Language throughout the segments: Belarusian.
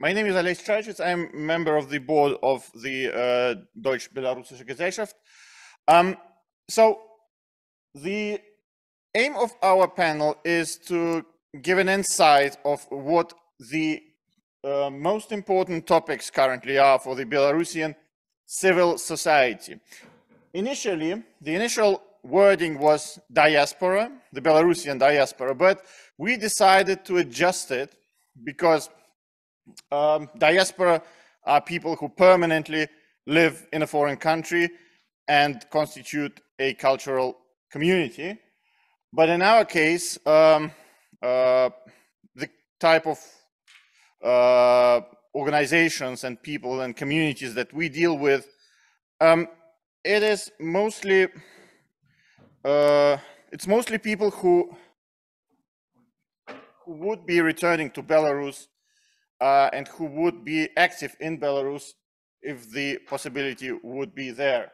My name is Aleš Trajic. I'm a member of the board of the uh, Deutsche Belarusische Gesellschaft. Um, so the aim of our panel is to give an insight of what the uh, most important topics currently are for the Belarusian civil society. Initially, the initial wording was diaspora, the Belarusian diaspora, but we decided to adjust it because um, diaspora are people who permanently live in a foreign country and constitute a cultural community. But in our case, um, uh, the type of uh, organizations and people and communities that we deal with, um, it is mostly uh, it's mostly people who would be returning to Belarus uh, and who would be active in Belarus if the possibility would be there.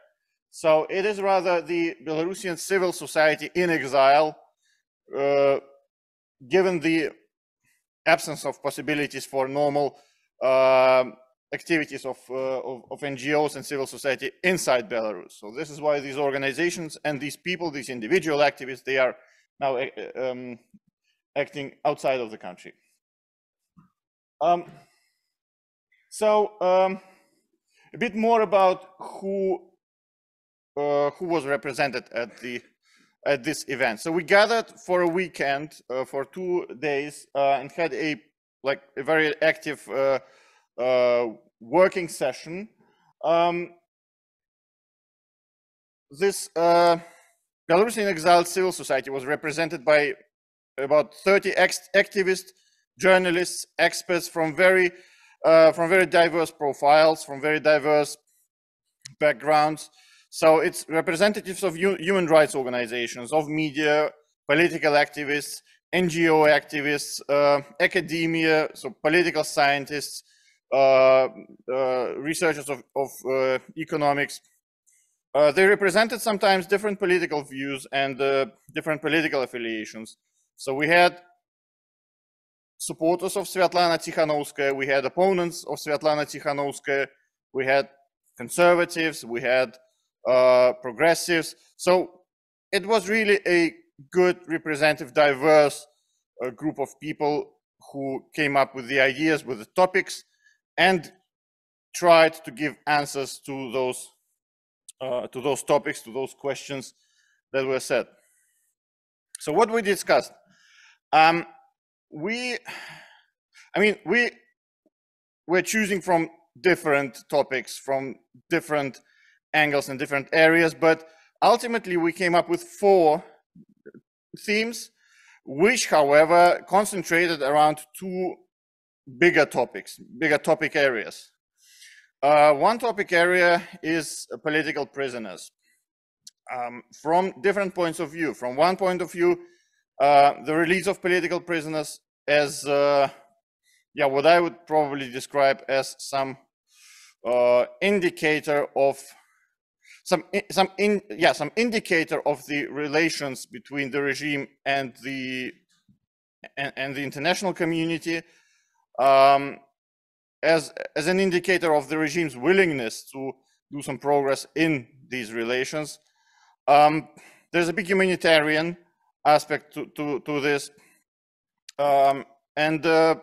So it is rather the Belarusian civil society in exile, uh, given the absence of possibilities for normal uh, activities of, uh, of, of NGOs and civil society inside Belarus. So this is why these organizations and these people, these individual activists, they are now uh, um, acting outside of the country. Um, so um, a bit more about who uh, who was represented at the at this event. So we gathered for a weekend uh, for two days uh, and had a like a very active uh, uh, working session. Um, this Belarusian uh, exiled civil society was represented by about 30 activists journalists, experts from very, uh, from very diverse profiles, from very diverse backgrounds. So it's representatives of human rights organizations, of media, political activists, NGO activists, uh, academia, so political scientists, uh, uh, researchers of, of uh, economics. Uh, they represented sometimes different political views and uh, different political affiliations. So we had supporters of Svetlana Tikhanovskaya, we had opponents of Svetlana Tikhanovskaya, we had conservatives, we had uh, progressives. So it was really a good, representative, diverse uh, group of people who came up with the ideas, with the topics, and tried to give answers to those uh, to those topics, to those questions that were said. So what we discussed. Um, we i mean we we're choosing from different topics from different angles and different areas but ultimately we came up with four themes which however concentrated around two bigger topics bigger topic areas uh, one topic area is political prisoners um, from different points of view from one point of view uh, the release of political prisoners as uh, yeah what i would probably describe as some uh, indicator of some some in yeah some indicator of the relations between the regime and the and, and the international community um, as as an indicator of the regime's willingness to do some progress in these relations um, there's a big humanitarian aspect to, to, to this um, and uh,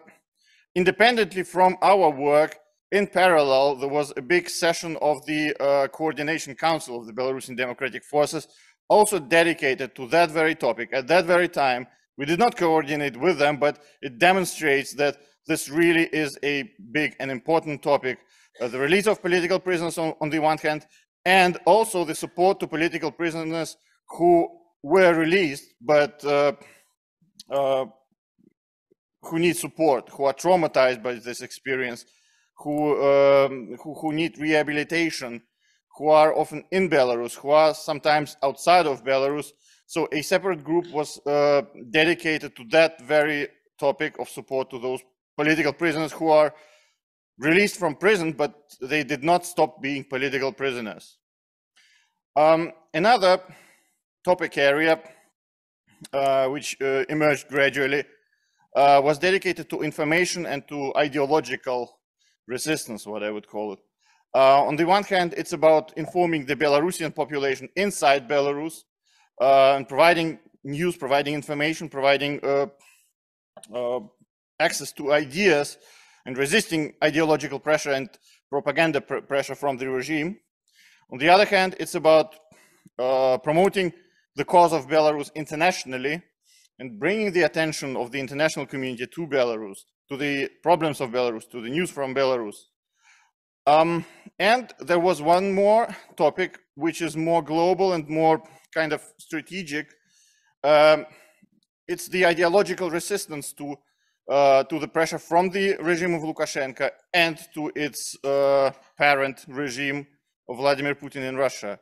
independently from our work, in parallel, there was a big session of the uh, Coordination Council of the Belarusian Democratic Forces, also dedicated to that very topic. At that very time, we did not coordinate with them, but it demonstrates that this really is a big and important topic. Uh, the release of political prisoners on, on the one hand, and also the support to political prisoners who were released, but uh, uh who need support, who are traumatized by this experience, who, um, who, who need rehabilitation, who are often in Belarus, who are sometimes outside of Belarus. So a separate group was uh, dedicated to that very topic of support to those political prisoners who are released from prison, but they did not stop being political prisoners. Um, another topic area uh, which uh, emerged gradually uh, was dedicated to information and to ideological resistance, what I would call it. Uh, on the one hand, it's about informing the Belarusian population inside Belarus uh, and providing news, providing information, providing uh, uh, access to ideas and resisting ideological pressure and propaganda pr pressure from the regime. On the other hand, it's about uh, promoting the cause of Belarus internationally and bringing the attention of the international community to Belarus, to the problems of Belarus, to the news from Belarus. Um, and there was one more topic, which is more global and more kind of strategic. Um, it's the ideological resistance to uh, to the pressure from the regime of Lukashenko and to its uh, parent regime of Vladimir Putin in Russia.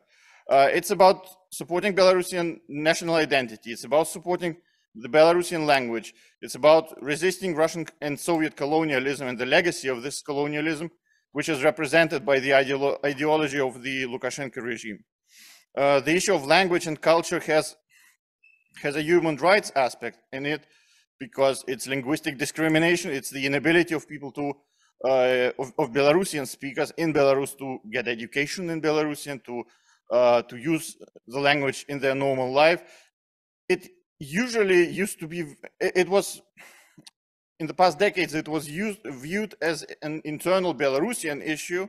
Uh, it's about supporting Belarusian national identity. It's about supporting the Belarusian language. It's about resisting Russian and Soviet colonialism and the legacy of this colonialism, which is represented by the ideolo ideology of the Lukashenko regime. Uh, the issue of language and culture has has a human rights aspect in it because it's linguistic discrimination. It's the inability of people to uh, of, of, Belarusian speakers in Belarus to get education in Belarusian, to uh, to use the language in their normal life. It usually used to be it was in the past decades it was used viewed as an internal belarusian issue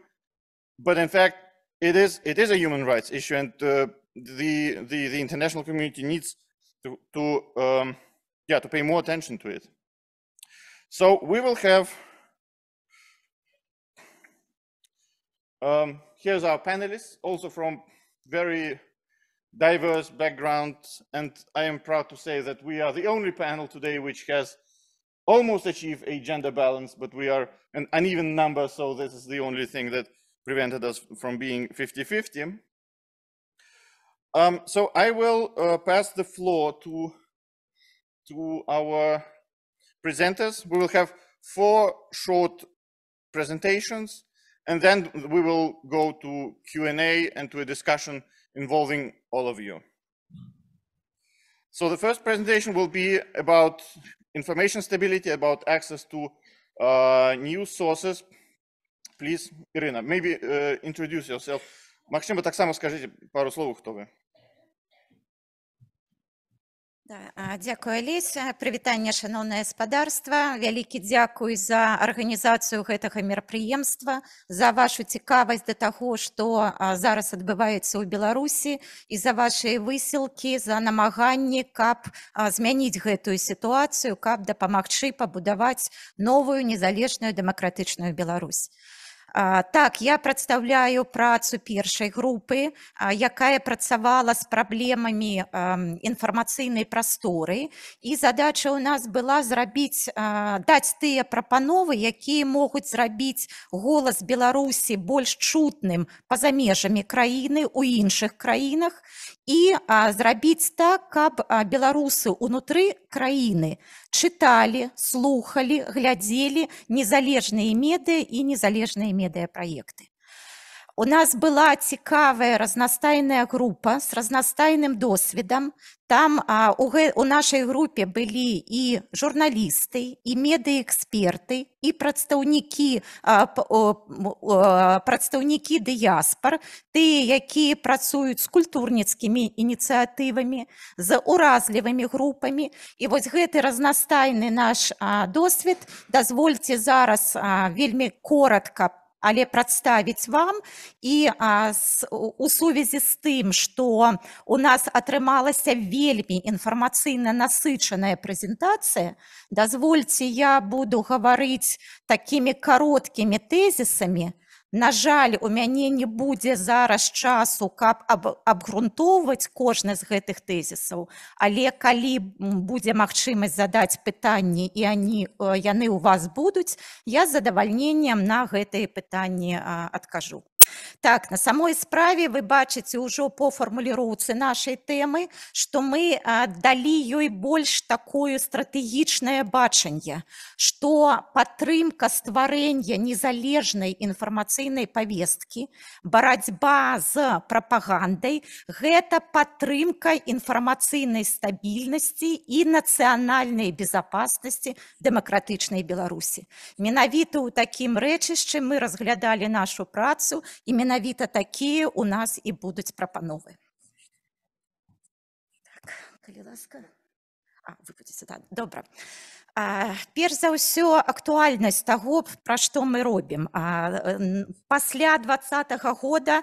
but in fact it is it is a human rights issue and uh, the, the the international community needs to to um, yeah to pay more attention to it so we will have um, here's our panelists also from very diverse backgrounds. And I am proud to say that we are the only panel today which has almost achieved a gender balance, but we are an uneven number. So this is the only thing that prevented us from being 50-50. Um, so I will uh, pass the floor to, to our presenters. We will have four short presentations, and then we will go to Q&A and to a discussion involving all of you. So the first presentation will be about information stability, about access to uh, news sources. Please, Irina, maybe uh, introduce yourself. Максим, вы так само скажите пару слов, кто вы. Дякую Алеся, прывітанне шаноўнае спадарства, вялікі дзякуй за арганізацыю гэтага мерапрыемства, за вашу цікавасць да таго, што зараз адбываецца ў Беларусі і за вашыя высілкі, за намаганні, каб змяніць гэтую сітуацыю, каб дапамагчы пабудаваць новую незалежную дэмакратычную Беларусь. Так, я прадстаўляю працу першай групы, якая працавала з праблемамі інфармацыйнай прасторы. І задача ў нас была зрабіць даць тыя прапановы, якія могуць зрабіць голас Беларусі больш чутным па-за межамі краіны ў іншых краінах і зрабіць так, каб беларусы ўнутры краіны чыталі, слухали, глядзелі незалежныя медыі і незалежныя медыі медыяпраекты. У нас была цікавая разнастайная група с разнастайным досведам. Там а, у, у нашай групе былі і журналісты, і медыэксперты, і прадстаўнікі прадстаўнікі дыяспор, тыя, якія працуюць з культурніцкімі ініцыятывамі, з уразлівымі групамі. І вось гэты разнастайны наш а, досвед дазвольце зараз а, вельмі коротко але прадставіць вам і а, с, у сувязі з тым что у нас атрымалася вельмі інфармацыйна насычаная прэзентацыя дазвольце я буду гаварыць такімі кароткімі тэзісамі На жаль, у мяне не будзе зараз часу, каб абгрунтоўваць кожны з гэтых тэзісаў, Але калі будзе магчымасць задаць пытанні і они, э, яны ў вас будуць, я з задавальненнем на гэтыя пытанні адкажу. Так на самой справе вы бачыце ўжо по фармуліроўцы нашай тэмы, што мы аддалі ёй больш такое стратэгічнае бачанне, што падтрымка стварэння незалежнай інфармацыйнай павесткі, барацьба з прапагандай, гэта падтрымка інфармацыйнай стабільнасці і нацыянальнай безопасности дэмакратычнай Беларусі. Менавіта ў такім рэчышчы мы разглядалі нашу працу і менавіта такія у нас і будуць прапановы так, калі ласка а, вы будете, да. добра перш за ўсё актуальнасць таго пра што мы робім пасля двадцатого года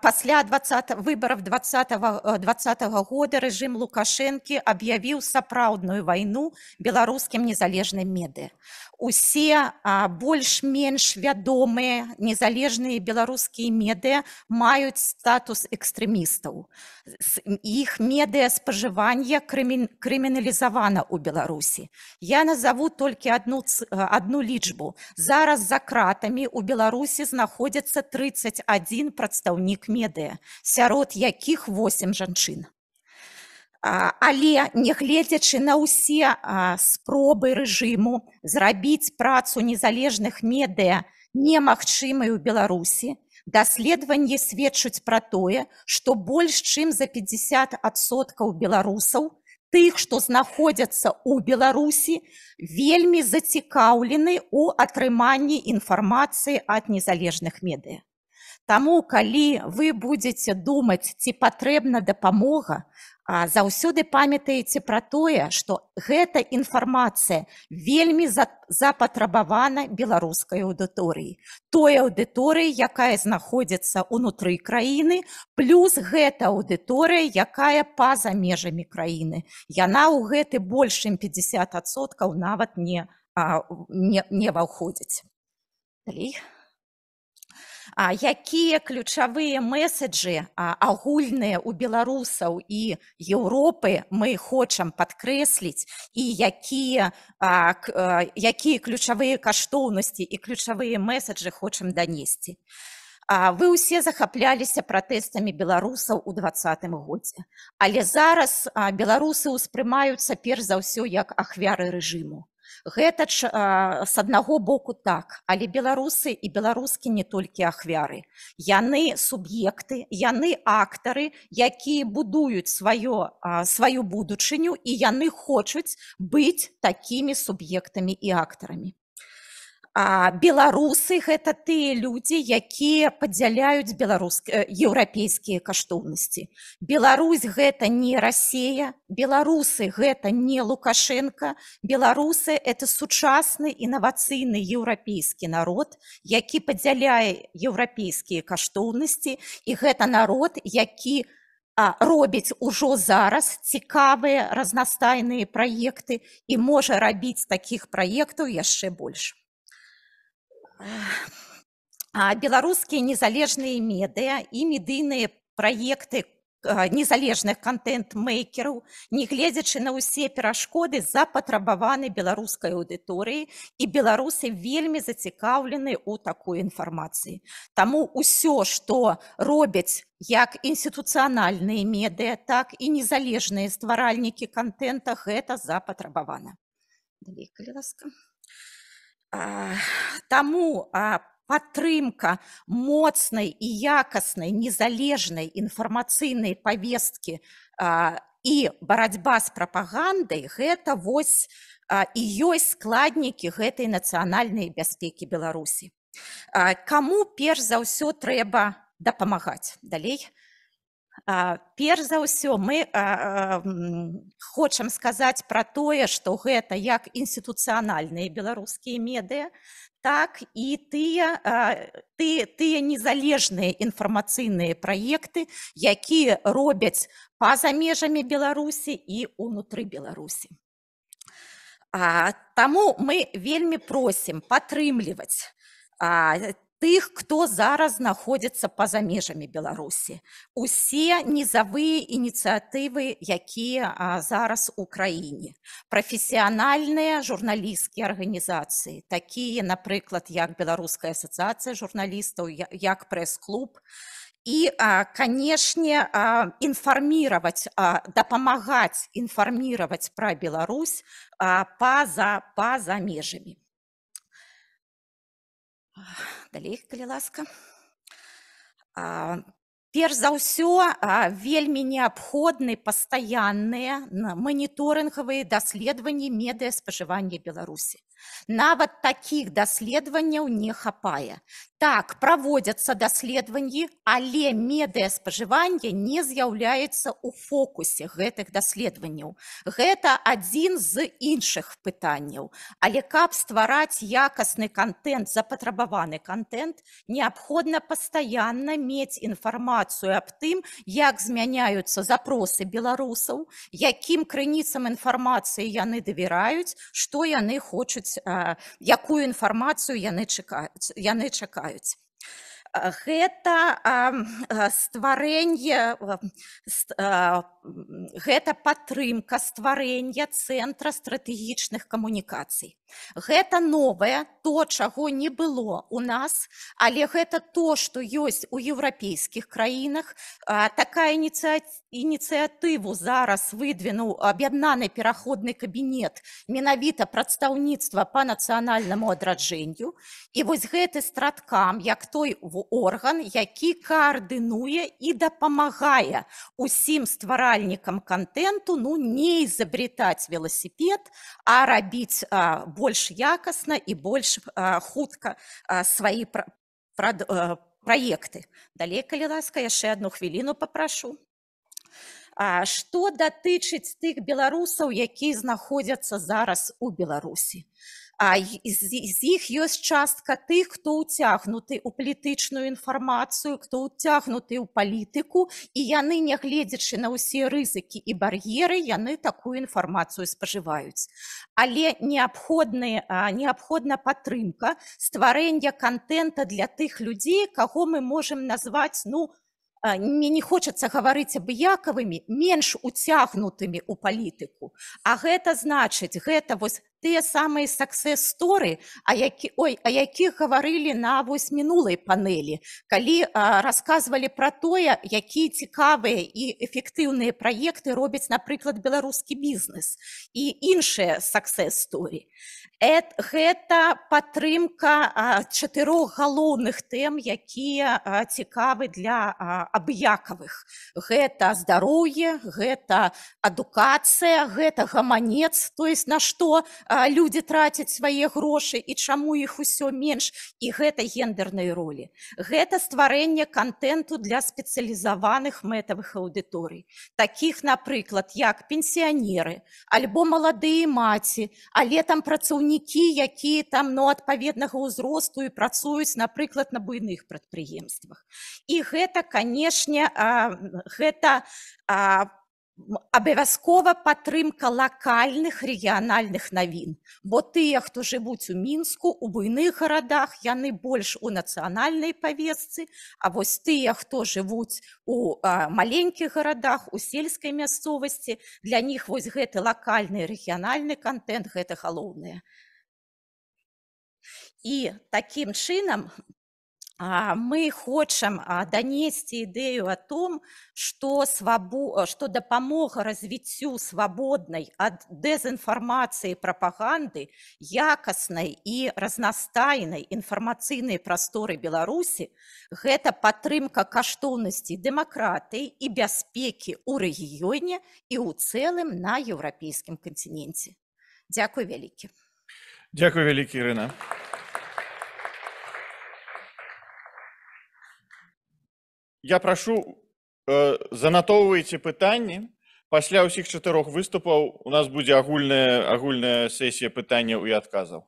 пасля 20 выборов двадцатого э, двадцатого года режим лукашэнкі аб'явіў сапраўдную вайну беларускім незалежнай меды усе больш-менш вядомыя незалежныя беларускія медыа маюць статус экстрэмістаў іх медыа спажывання крымін крыміналізавана у беларусі Я назову толькі одну э, одну лічбу. Зараз за кратамі у Беларусі знаходзіцца 31 прадстаўнік медыя, сярод якіх 8 жанчын. Але нягледзячы на ўсе спробы рэжыму зрабіць працу незалежных медыя немагчымай у Беларусі, даследаванні сведчуць пра тое, што больш чым за 50 адсоткаў беларусаў, тых, што знаходзяцца ў Беларусі, вельмі зацікаўлены ў атрыманні інфармацыі ад незалежных медыя. Таму калі вы будзеце думаць, ці патрэбна дапамога, заўсёды памятаеце пра тое, што гэта інфармацыя вельмі запатрабавана беларускай аўдыторыі. Тое аўдыторыі, якая знаходзіцца ўнутры краіны, плюс гэта аўдыторыя, якая па-за межамі краіны. Яна ў гэты больш чым 50соткаў нават не, не, не ваўходзіць. Далей якія ключавыя мэсэджы агульныя у беларусаў і Еўропы мы хочам падкрэсліць і якія якія ключавыя каштоўнасці і ключавыя мэсэджы хочам данесці. А вы ўсе захапляліся пратэстамі беларусаў у двадцатым годзе. Але зараз беларусы ўспрымаюцца перш за ўсё як ахвяры рэжыму гэта ж а, с аднаго боку так але беларусы і беларускі не толькі ахвяры яны суб'екты яны актары якія будуюць сваё сваю будучыню і яны хочуць быць такімі суб'ектамі і актарамі а беларусы гэта ты людзі якія падзяляюць беларускі э, еўрапейскія каштоўнасці Беларусь гэта не Росія беларусы гэта не лукашенко беларусы это сучасны інавацыйны еўрапейскі народ які падзяляе еўрапейскія каштоўнасці і гэта народ які не робіць ужо зараз цікавыя разнастайныя праекты і можа рабіць такіх праектаў яшчэ больш беларускія незалежныя медыя і медыйныя праекты незалежных контент-мейкераў негледзячы на ўсе перашкоды запатрабаваны беларускай аўдыторыі і беларусы вельмі зацікаўлены ў такой інфармацыі Таму ўсё што робяць як інституцыянальныя медыя так і незалежныя стваральнікі контента гэта запатрабавана ласка таму падтрымка моцнай і якаснай незалежнай інфармацыйнай павесткі і барацьба з прапагандай гэта вось і ёсць складнікі гэтай нацыянальнай бяспекі беларусі каму перш за ўсё трэба дапамагаць далей у перш за ўсё мы хочам сказаць пра тое што гэта як інстытуцыянальныя беларускія медыя так і тыя ты тыя незалежныя інфармацыйныя праекты якія робяць па-за межамі беларусі і унутры беларусі Таму мы вельмі просім падтрымліваць тых, хто зараз знаходзіцца па-за межамі Беларусі. Усе нізавыя ініцыятывы, якія зараз у краіне. Прафесіянальныя журналісцкія арганізацыі, такія, напрыклад, як беларуская асацыяцыя журналістаў, як прэс-клуб, І, канешне, інфарміраваць, дапамагаць інфарміраваць пра Беларусь па-за па межамі далей калі ласка а, перш за ўсё а, вельмі неабходны пастаянныя мониторынгавыя даследаванні медыа спажывання беларусі Нават таких даследаванняў не хапае. Так праводзяцца даследаванні, але медыяспажыванне не з'яўляецца ў фокусе гэтых даследаванняў. Гэта адзін з іншых пытанняў. Але каб ствараць якасны контент, запатрабаваны контент, неабходна пастаянна мець інфармацыю аб тым, як змяняюцца запросы беларусаў, якім крыніцам інфармацыі яны давяраюць, што яны хочуць ведаць, якую інфармацыю яны чакаюць гэта э, стварэнне э, э, гэта падтрымка стварэння цэнтра стратэгічных камунікацый гэта новае то чаго не было у нас але гэта то што ёсць у еўрапейскіх краінах а, такая ініцыятыву зараз выдвинуў аб'яднаны пераходны кабінет менавіта прадстаўніцтва по нацыянальнаму адраджэнню і вось гэты страткам як той у орган, які каардынуе і дапамагае усім стваральнікам контенту ну не изобретаць велосипед, а рабіць а, больш якасна і больш а, хутка а, свои пра, проекты. Далей калі ласка яшчэ одну хвіліну попрошу. А што датычыць тых беларусаў, які знаходзяцца зараз у Беларусі? а з, з іх ёсць частка тых хто уцягнуты у палітычную інфармацыю хто уцягнуты ў палітыку і яны нягледзячы на ўсе рызыкі і бар'еры яны такую інфармацыю спажываюць але неабходны неабходна падтрымка стварэння контента для тых людзей каго мы можем назваць ну мне не хочацца гаварыць абыякавымі менш уцягнутымі у палітыку а гэта значыць гэта вось тыя самыя саксесторы а які ой а якіх гаварылі на вось мінулай панелі калі расказвалі пра тое якія цікавыя і эфектыўныя праекты робяць напрыклад беларускі бізнес і іншыя саксесторы гэта падтрымка чатырох галоўных тэм якія цікавы для абыякавых гэта здароўе гэта адукацыя гэтага манец то есть на што людзі трацяць свае грошы і чаму іх усё менш і гэта гендернай ролі гэта стварэнне контенту для спецыялізаваных мэтавых аўдыторый таких напрыклад як пенсіянеры альбо маладыя маці але там працаўні працаўнікі якія там но ну, адпаведнага ўзросту і працуюць напрыклад на буйных прадпрыемствах і гэта канешне гэта по абавязкова падтрымка лакальных рэгіянальных навін бо тыя хто жывуць у мінску у буйных гарадах яны больш у нацыянальнай павесцы а вось тыя хто жывуць у маленькіх гарадах у сельскай мясцовасці для них вось гэты лакальны рэгіянальны контент гэта галоўнае і такім чынам мы хочам данесці ідэю о том что свабу что дапамога развіццю свабоднай ад дэзінфармацыі прапаганды якаснай і разнастайнай інфармацыйнай прасторы беларусі гэта падтрымка каштоўнасці дэмакратыі і бяспекі ў рэгіёне і ў цэлым на еўрапейскім кантыненце Дякуй вялікі Дякую вялікі рына. я прошу э, занатоўваеце пытанні пасля ўсіх чатырох выступаў у нас будзе агульная агульная сесія пытанняў і адказаў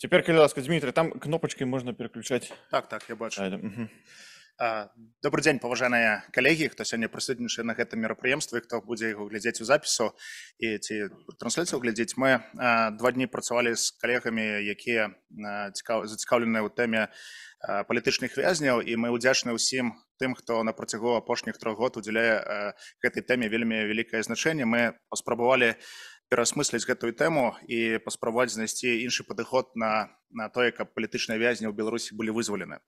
цяпер калі ласка дмітрий там кнопочкой можна переключаць так так я бачу да. добрый дзень паважаныя калегі хто сёння прысутнічае на гэта мерапрыемстве хто будзе яго глядзець у запісу і ці трансляцыю глядзець мы два дні працавалі з калегамі якія цікаў зацікаўленыя ў тэме палітычных вязняў і мы удзячны ўсім тым хто на працягу апошніх трох год удзяляе гэтай тэме вельмі вялікае значэнне мы паспрабавалі перасмысліць гэтую тэму і паспрабаваць знайсці іншы падыход на на тое каб палітычныя вязні ў беларусі былі вызвалены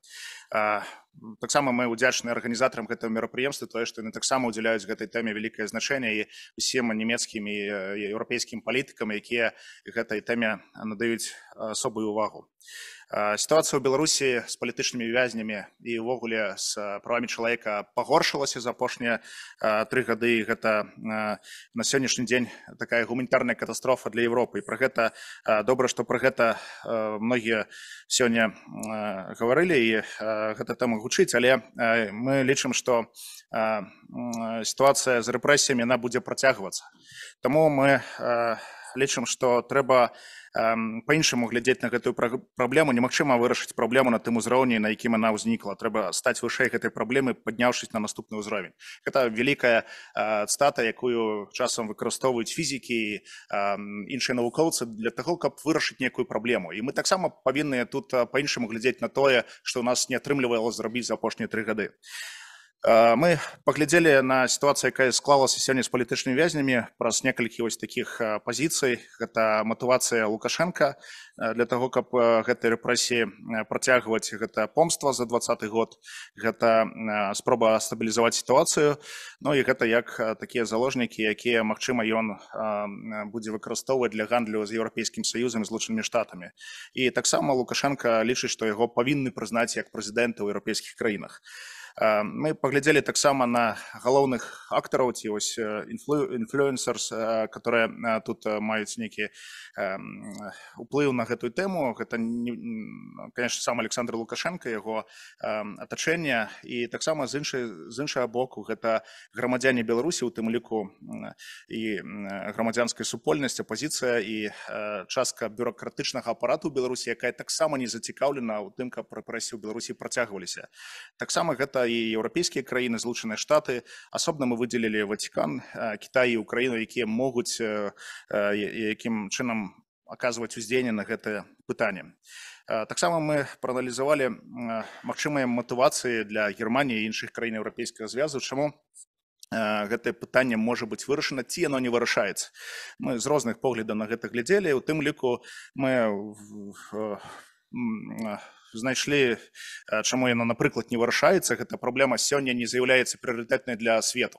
таксама мы удзячны арганізатарам гэтага мерапрыемства тое што яны таксама удзяляюць гэтай тэме вялікае значэнне і усім нямецкім і еўрапейскім палітыкам якія гэтай тэме надаюць асобую увагу а Э, сітуацыя ў беларусі з палітычнымі вязнямі і ўвогуле з э, правамі чалавека пагоршылася за апошнія э, тры гады гэта на сённяшні дзень такая гуманітарная катастрофа для Европы і пра гэта добра што пра гэта многія сёння гаварылі і гэта там гучыць але мы лічым што сітуацыя з рэпрэсіямі яна будзе працягвацца Таму мы у лічым што трэба по-іншаму глядзець на гэтую праблему немагчыма вырашыць праблему на тым узроўні на якім она ўзнікла трэба стаць вышэй гэтай праблемы падняўшись на наступны ўзровень это вялікая стата якую часам выкарыстоўваюць фізікі іншыя навукоўцы для того каб вырашыць некую праблему і мы таксама павінны тут па-іншаму глядзець на тое что у нас не атрымлівала зрабіць за апошнія тры гады а Э, мы паглядзелі на сітуацыя якая склалася сёння з палітычнымі вязнямі праз некалькі вось таких э, пазіцый гэта матывацыя лукашенко э, для того каб гэтай рэпрэсіі працягваць гэта помства за двадцаты год гэта спроба стабілізаваць сітуацыю Ну і гэта як такія заложнікі якія магчыма ён будзе выкарыстоўваць для гандлю з еўрапейскім саюзам злучанымі штатамі і таксама лукашенко лічыць што яго павінны прызнаць як прэзідэнта ў еўрапейскіх краінах а Э, мы паглядзелі таксама на галоўных актараў ці ось інфлюэнсерс э, э, которые тут маюць нейкі уплыў на гэтую тэму гэта не конечно сам александр лукашенко яго атачэнне і таксама з іншай з іншага боку гэта грамадзяне беларусі у тым ліку і грамадзянская супольнасць апозіцыя і частка бюрократычнага апарату беларусі якая таксама не зацікаўлена у тым каб прапрасі ў беларусі працягваліся таксама гэта і еўрапейскія краіны злучаныя штаты асобна мы выделлілі Ватикан э, Кітай і Україніну якія могуць якім э, э, чынам аказваць уздзеянне на гэтае пытанне таксама мы проаналізавалі магчымыя матывацыі для германії іншых краін еўрапейскага звязу чаму в гэтае пытанне можа быць вырашана ці яно не вырашаецца мы з розных поглядаў на гэта глядзелі у тым ліку мы знайшлі э, чаму яна напрыклад не вырашаецца гэта праблема сёння не з'яўляецца прыоритетнай для свету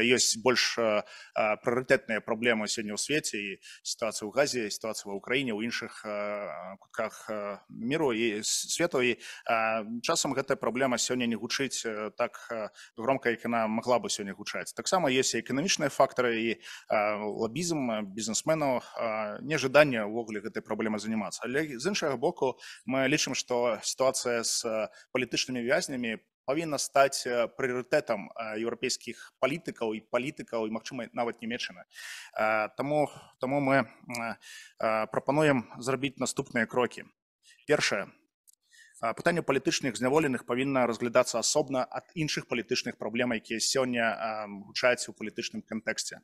ёсць э, больш э, прыоритетныя праблемы сёння ў свеце і сітуацыя ў газе сітуацыя ва ўкраіне ў іншых э, кутках міру і свету і часам гэтая праблема сёння не гучыць так громка як яна магла бы сёння гучаць таксама ёсць эканамічныя фактары і лабізм бізнесменаў нежаданне ўвогуле гэтай праблемы займацца але з іншага боку мы лічым што сітуацыя з палітычнымі вязнямі павінна стаць э, прыоритетом э, еўрапейскіх палітыкаў і палітыкаў і магчыма нават нямецчына э, тому тому мы прапануем зрабіць наступныя крокі першае пытанне палітычных зняволеных павінна разглядацца асобна ад іншых палітычных праблем якія сёння гучаюць у палітычным кантэксце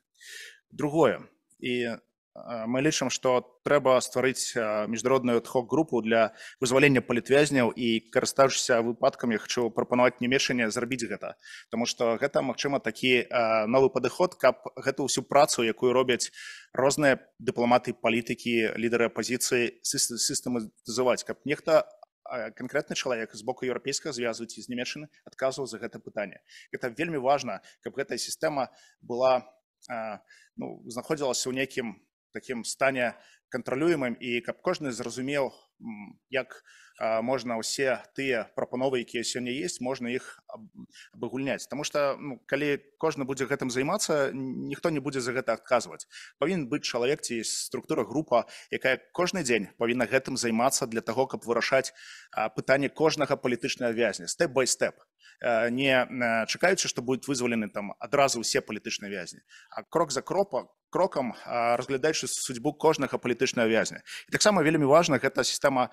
другое і Э, мы лічым што трэба стварыць э, міжнародную адхок групу для вызвалення палітвязняў і карыстаўшыся выпадкамі хочу прапанаваць нямешанне зрабіць гэта Таму што гэта магчыма такі э, новы падыход каб гэта ўсю працу якую робяць розныя дыпламаты палітыкі лідары апозіцыі сістэматызаваць каб нехта конкретны чалавек з боку еўрапейска звязваць з нямешчыны адказваў за гэта пытанне это вельмі важна каб гэтая сістэма была ну, знаходзілася ў нейкім у таким стане контролюемым і каб кожны зразумеў як можна ўсе тыя прапановы якія сёння есть можна іх абагульняць Таму что ну, калі кожны будзе гэтым займацца ніхто не будзе за гэта адказваць павінен быць чалавек ці структура група якая кожны дзень павінна гэтым займацца для того каб вырашаць пытанне кожнага палітычнага вязня степ бай степ не э, чакаючы што будет вызвалены там адразу ўсе палітычныя вязні а крок за кропа крокам разглядаючы судьбу кожнага палітычнага вязня і таксама вельмі важна гэта сістэма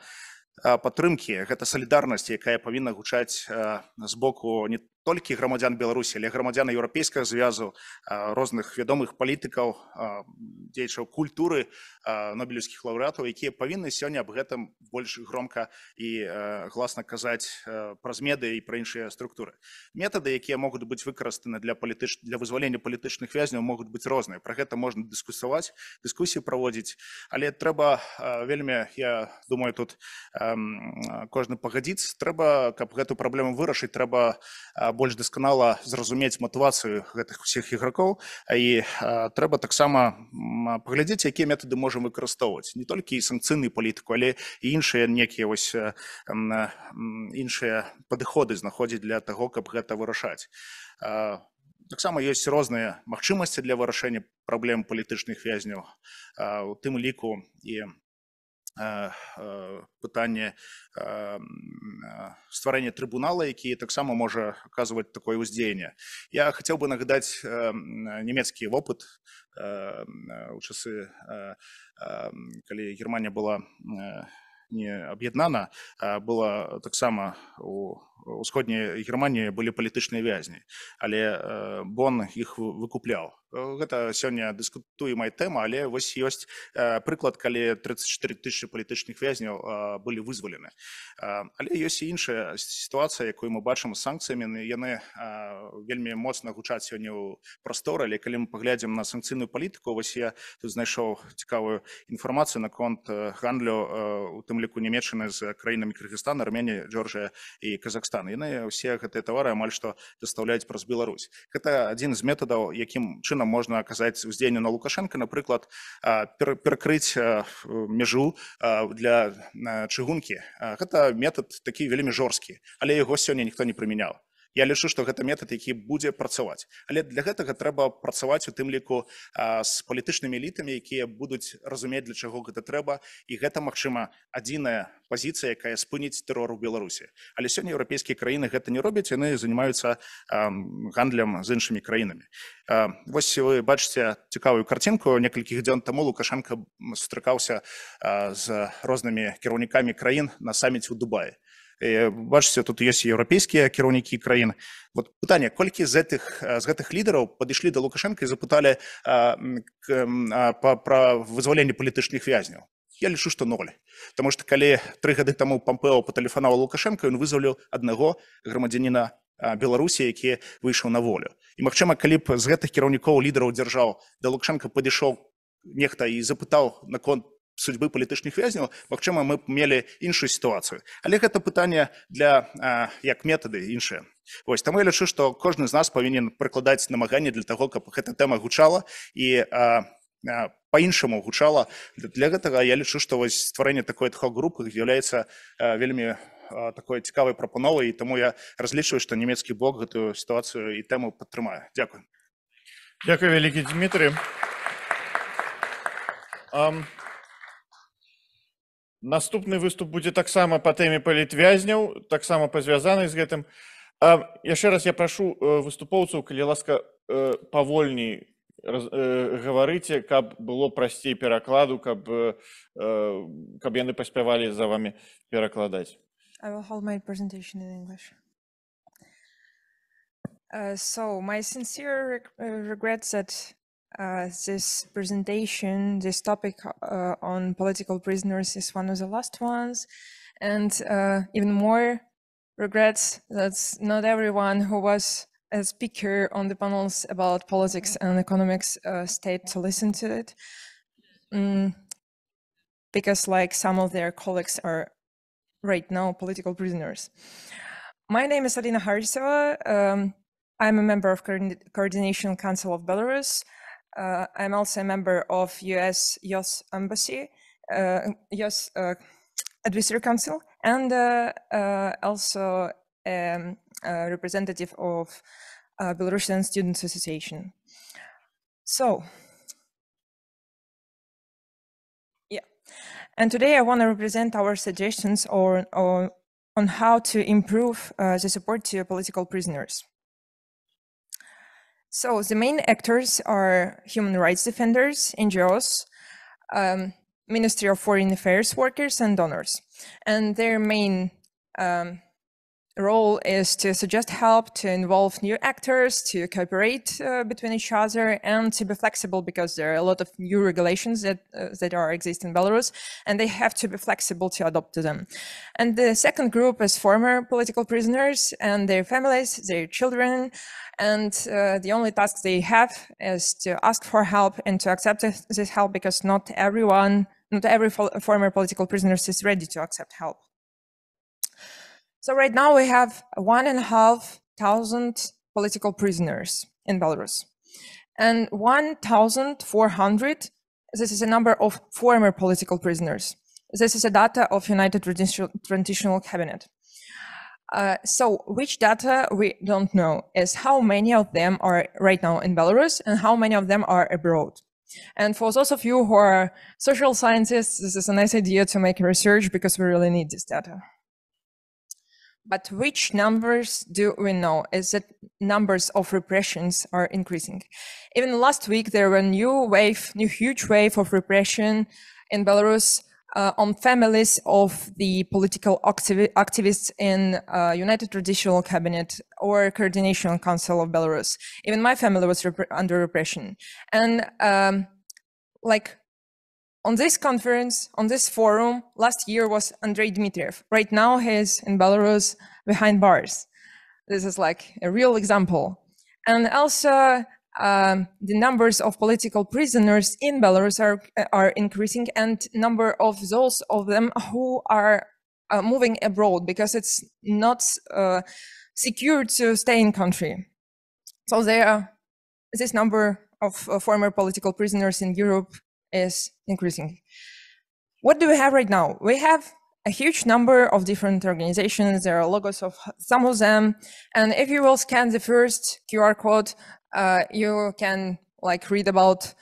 падтрымкі гэта салідарнасці якая павінна гучаць з боку не толькі грамадзян беларусі але грамадзяна еўрапейскага звязу розных вядомых палітыкаў дзейчаў культуры нобелевскіх лаўрэатаў якія павінны сёння аб гэтым больш громко і гласна казаць праз меды і пра іншыя структуры метады якія могуць быць выкарыстаны для палітыч для вызвалення палітычных вязняў могуць быць розныя про гэта можна дыскусаваць дыскусію праводзіць але трэба вельмі я думаю тут кожны пагадзіць трэба каб гэту праблему вырашыць трэба больш дасканала зразумець матывацыю гэтых усіх ігракоў і а, трэба таксама паглядзець якія метады можам выкарыстоўваць не толькі і санкцыйны палітыку але і іншыя некія вось іншыя падыходы знаходзіць для таго каб гэта вырашаць а, таксама ёсць розныя магчымасці для вырашэння праблем палітычных вязняў у тым ліку і у Э, э, пытанне э, стварэння трыбунала які таксама можа аказваць такое ўздзеянне я хацеў бы нагадаць нямецкі вопыт у часы калі германія была не аб'яднана было таксама у сходняй германіі былі палітычныя вязні але бон іх выкупляў гэта э, сёння дыскутуемая тэма але вось ёсць э, прыклад калі 34 тысячи палітычных вязняў э, былі вызвалены але ёсць і іншая сітуацыя якую мы бачым санкцыямі ну, яны вельмі моцна гучаць сёння ў прасторы але калі мы паглядзім на санкцыйную палітыку вось я тут знайшоў цікавую інфармацыю наконт гандлю у тым ліку нямецчыны з краінамі кыргызстана армяні Джорджія і казахстан яны ўсе гэтыя товары амаль што дастаўляюць праз Беларусь гэта адзін з метадаў якім чынам дзіўна можна аказаць уздзеянне на лукашенко напрыклад э, перакрыць э, мяжу э, для чыгункі гэта метад такі вельмі жорсткі але яго сёння ніхто не прымяняў Я лічу, што гэта метад, які будзе працаваць. Але для гэтага трэба працаваць у тым ліку з палітычнымі элітамі, якія будуць разумець, для чаго гэта трэба. І гэта, магчыма, адзіная пазіцыя, якая спыніць тэрор у Беларусі. Але сёння еўрапейскія краіны гэта не робяць, яны займаюцца гандлем з іншымі краінамі. Вось вы бачыце цікавую карцінку некалькіх дзён таму Лукашенко сустракаўся з рознымі кіраўнікамі краін на саміць у Дубае. Э, бачыце тут ёсць еўрапейскія кіраўнікі краін вот пытанне колькі з гэтых з гэтых лідараў падышлі да лукашенко і запыталі пра вызваленне палітычных вязняў я лічу што ноль Таму што калі тры гады таму пампео патэлефанаваў лукашенко ён вызваліў аднаго грамадзяніна беларусі які выйшаў на волю і магчыма калі б з гэтых кіраўнікоў лідараў дзяржаў да лукашенко падышоў нехта і запытаў наконт судьбы палітычных вязняў Мачыма мы б мелі іншую сітуацыю але гэта пытанне для а, як метады іншыя Вось там я лічу што кожны з нас павінен прыкладаць намаганне для таго каб гэта тэма гучала і а, а, по-іншаму гучала для гэтага я лічу што вось стварэнне такой тхо групы з'яўляецца вельмі такой цікавай прапановы і таму я разлічваю што нямецкі бок гэтую сітуацыю і тэму падтрымаю дзякую Дякую вялікі Дмітрый а... Наступны выступ будзе таксама па тэме палітвязняў, таксама павязанай з гэтым. Яшчэ раз я прашу э, выступоўцаў, калі ласка э, павольней э, гаварыце, каб было прасцей перакладу, каб, каб яны паспявалі за вамі перакладаць. Uh, so my sincere re uh, regrets that Uh, this presentation, this topic uh, on political prisoners is one of the last ones. And uh, even more regrets that not everyone who was a speaker on the panels about politics and economics uh, stayed to listen to it. Mm, because like some of their colleagues are right now political prisoners. My name is Alina Harisova. Um, I'm a member of Coordination Council of Belarus. Uh, I'm also a member of US YOS Embassy, uh, YOS uh, Advisory Council, and uh, uh, also um, a representative of uh, Belarusian Students Association. So, yeah. And today I want to represent our suggestions on, on, on how to improve the support to political prisoners. So the main actors are human rights defenders, NGOs, um, Ministry of Foreign Affairs workers, and donors. And their main um, role is to suggest help, to involve new actors, to cooperate uh, between each other, and to be flexible because there are a lot of new regulations that uh, that are exist in Belarus, and they have to be flexible to adopt to them. And the second group is former political prisoners and their families, their children, and uh, the only task they have is to ask for help and to accept this help because not everyone, not every former political prisoner is ready to accept help. So right now we have one and a half thousand political prisoners in Belarus. And 1,400, this is a number of former political prisoners. This is a data of United Transitional Cabinet. Uh, so which data we don't know is how many of them are right now in Belarus and how many of them are abroad. And for those of you who are social scientists, this is a nice idea to make research because we really need this data. But which numbers do we know? Is that numbers of repressions are increasing? Even last week, there were new wave, new huge wave of repression in Belarus uh, on families of the political activi activists in uh, United Traditional Cabinet or Coordination Council of Belarus. Even my family was rep under repression. And um, like on this conference, on this forum, last year was Andrei Dmitriev. Right now, he's in Belarus behind bars. This is like a real example. And also, um, the numbers of political prisoners in Belarus are, are increasing and number of those of them who are uh, moving abroad because it's not uh, secure to stay in country. So there, this number of uh, former political prisoners in Europe is increasing. What do we have right now? We have a huge number of different organizations. There are logos of some of them. And if you will scan the first QR code, uh, you can like read about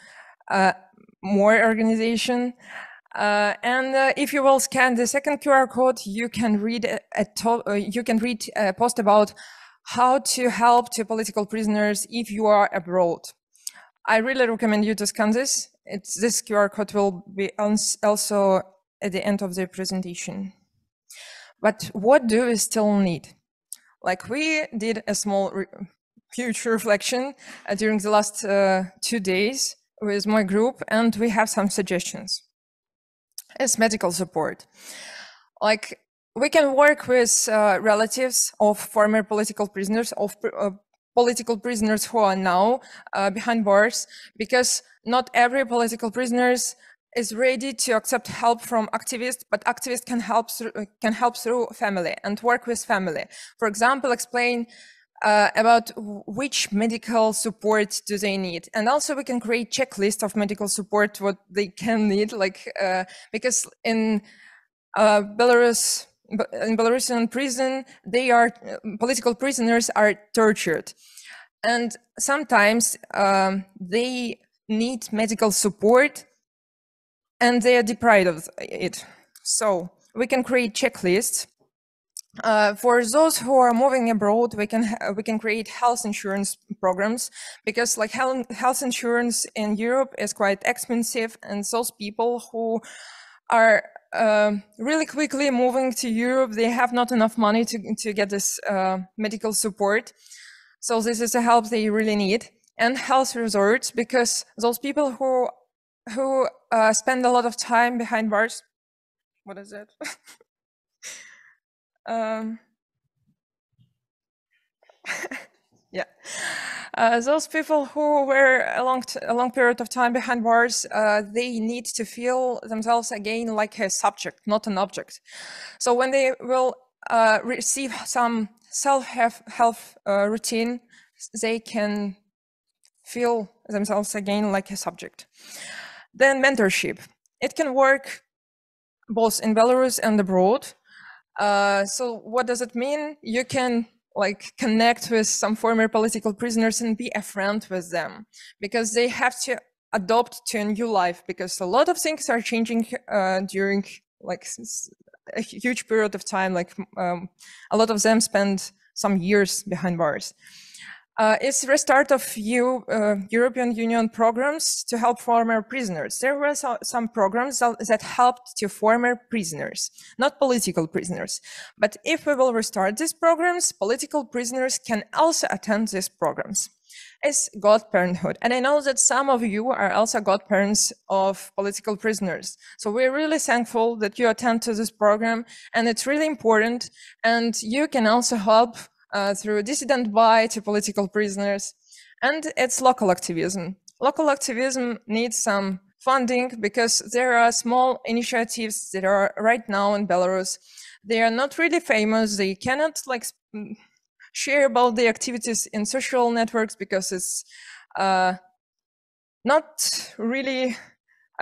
uh, more organization. Uh, and uh, if you will scan the second QR code, you can read a, a uh, you can read a uh, post about how to help to political prisoners if you are abroad. I really recommend you to scan this. It's, this QR code will be also at the end of the presentation. But what do we still need? Like we did a small re huge reflection uh, during the last uh, two days with my group and we have some suggestions. It's medical support. Like we can work with uh, relatives of former political prisoners, of political prisoners who are now uh, behind bars because not every political prisoners is ready to accept help from activists, but activists can help through, can help through family and work with family. For example, explain uh, about which medical support do they need, and also we can create checklist of medical support what they can need, like uh, because in uh, Belarus in Belarusian prison, they are political prisoners are tortured, and sometimes um, they need medical support, and they are deprived of it. So we can create checklists. Uh, for those who are moving abroad, we can we can create health insurance programs because like health health insurance in Europe is quite expensive, and those people who are um, really quickly moving to Europe, they have not enough money to, to get this uh, medical support. So this is a help they really need and health resorts because those people who who uh, spend a lot of time behind bars. What is it? um, Yeah. Uh, those people who were a long, a long period of time behind bars, uh, they need to feel themselves again like a subject, not an object. So when they will uh, receive some self health uh, routine, they can feel themselves again like a subject. Then mentorship. It can work both in Belarus and abroad. Uh, so what does it mean? You can like connect with some former political prisoners and be a friend with them because they have to adopt to a new life because a lot of things are changing uh, during like a huge period of time like um, a lot of them spend some years behind bars uh, is restart of EU, uh, European Union programs to help former prisoners. There were so, some programs that helped to former prisoners, not political prisoners. But if we will restart these programs, political prisoners can also attend these programs as godparenthood. And I know that some of you are also godparents of political prisoners. So we're really thankful that you attend to this program and it's really important. And you can also help uh, through dissident buy to political prisoners, and it's local activism. Local activism needs some funding because there are small initiatives that are right now in Belarus. They are not really famous. They cannot like mm, share about the activities in social networks because it's uh, not really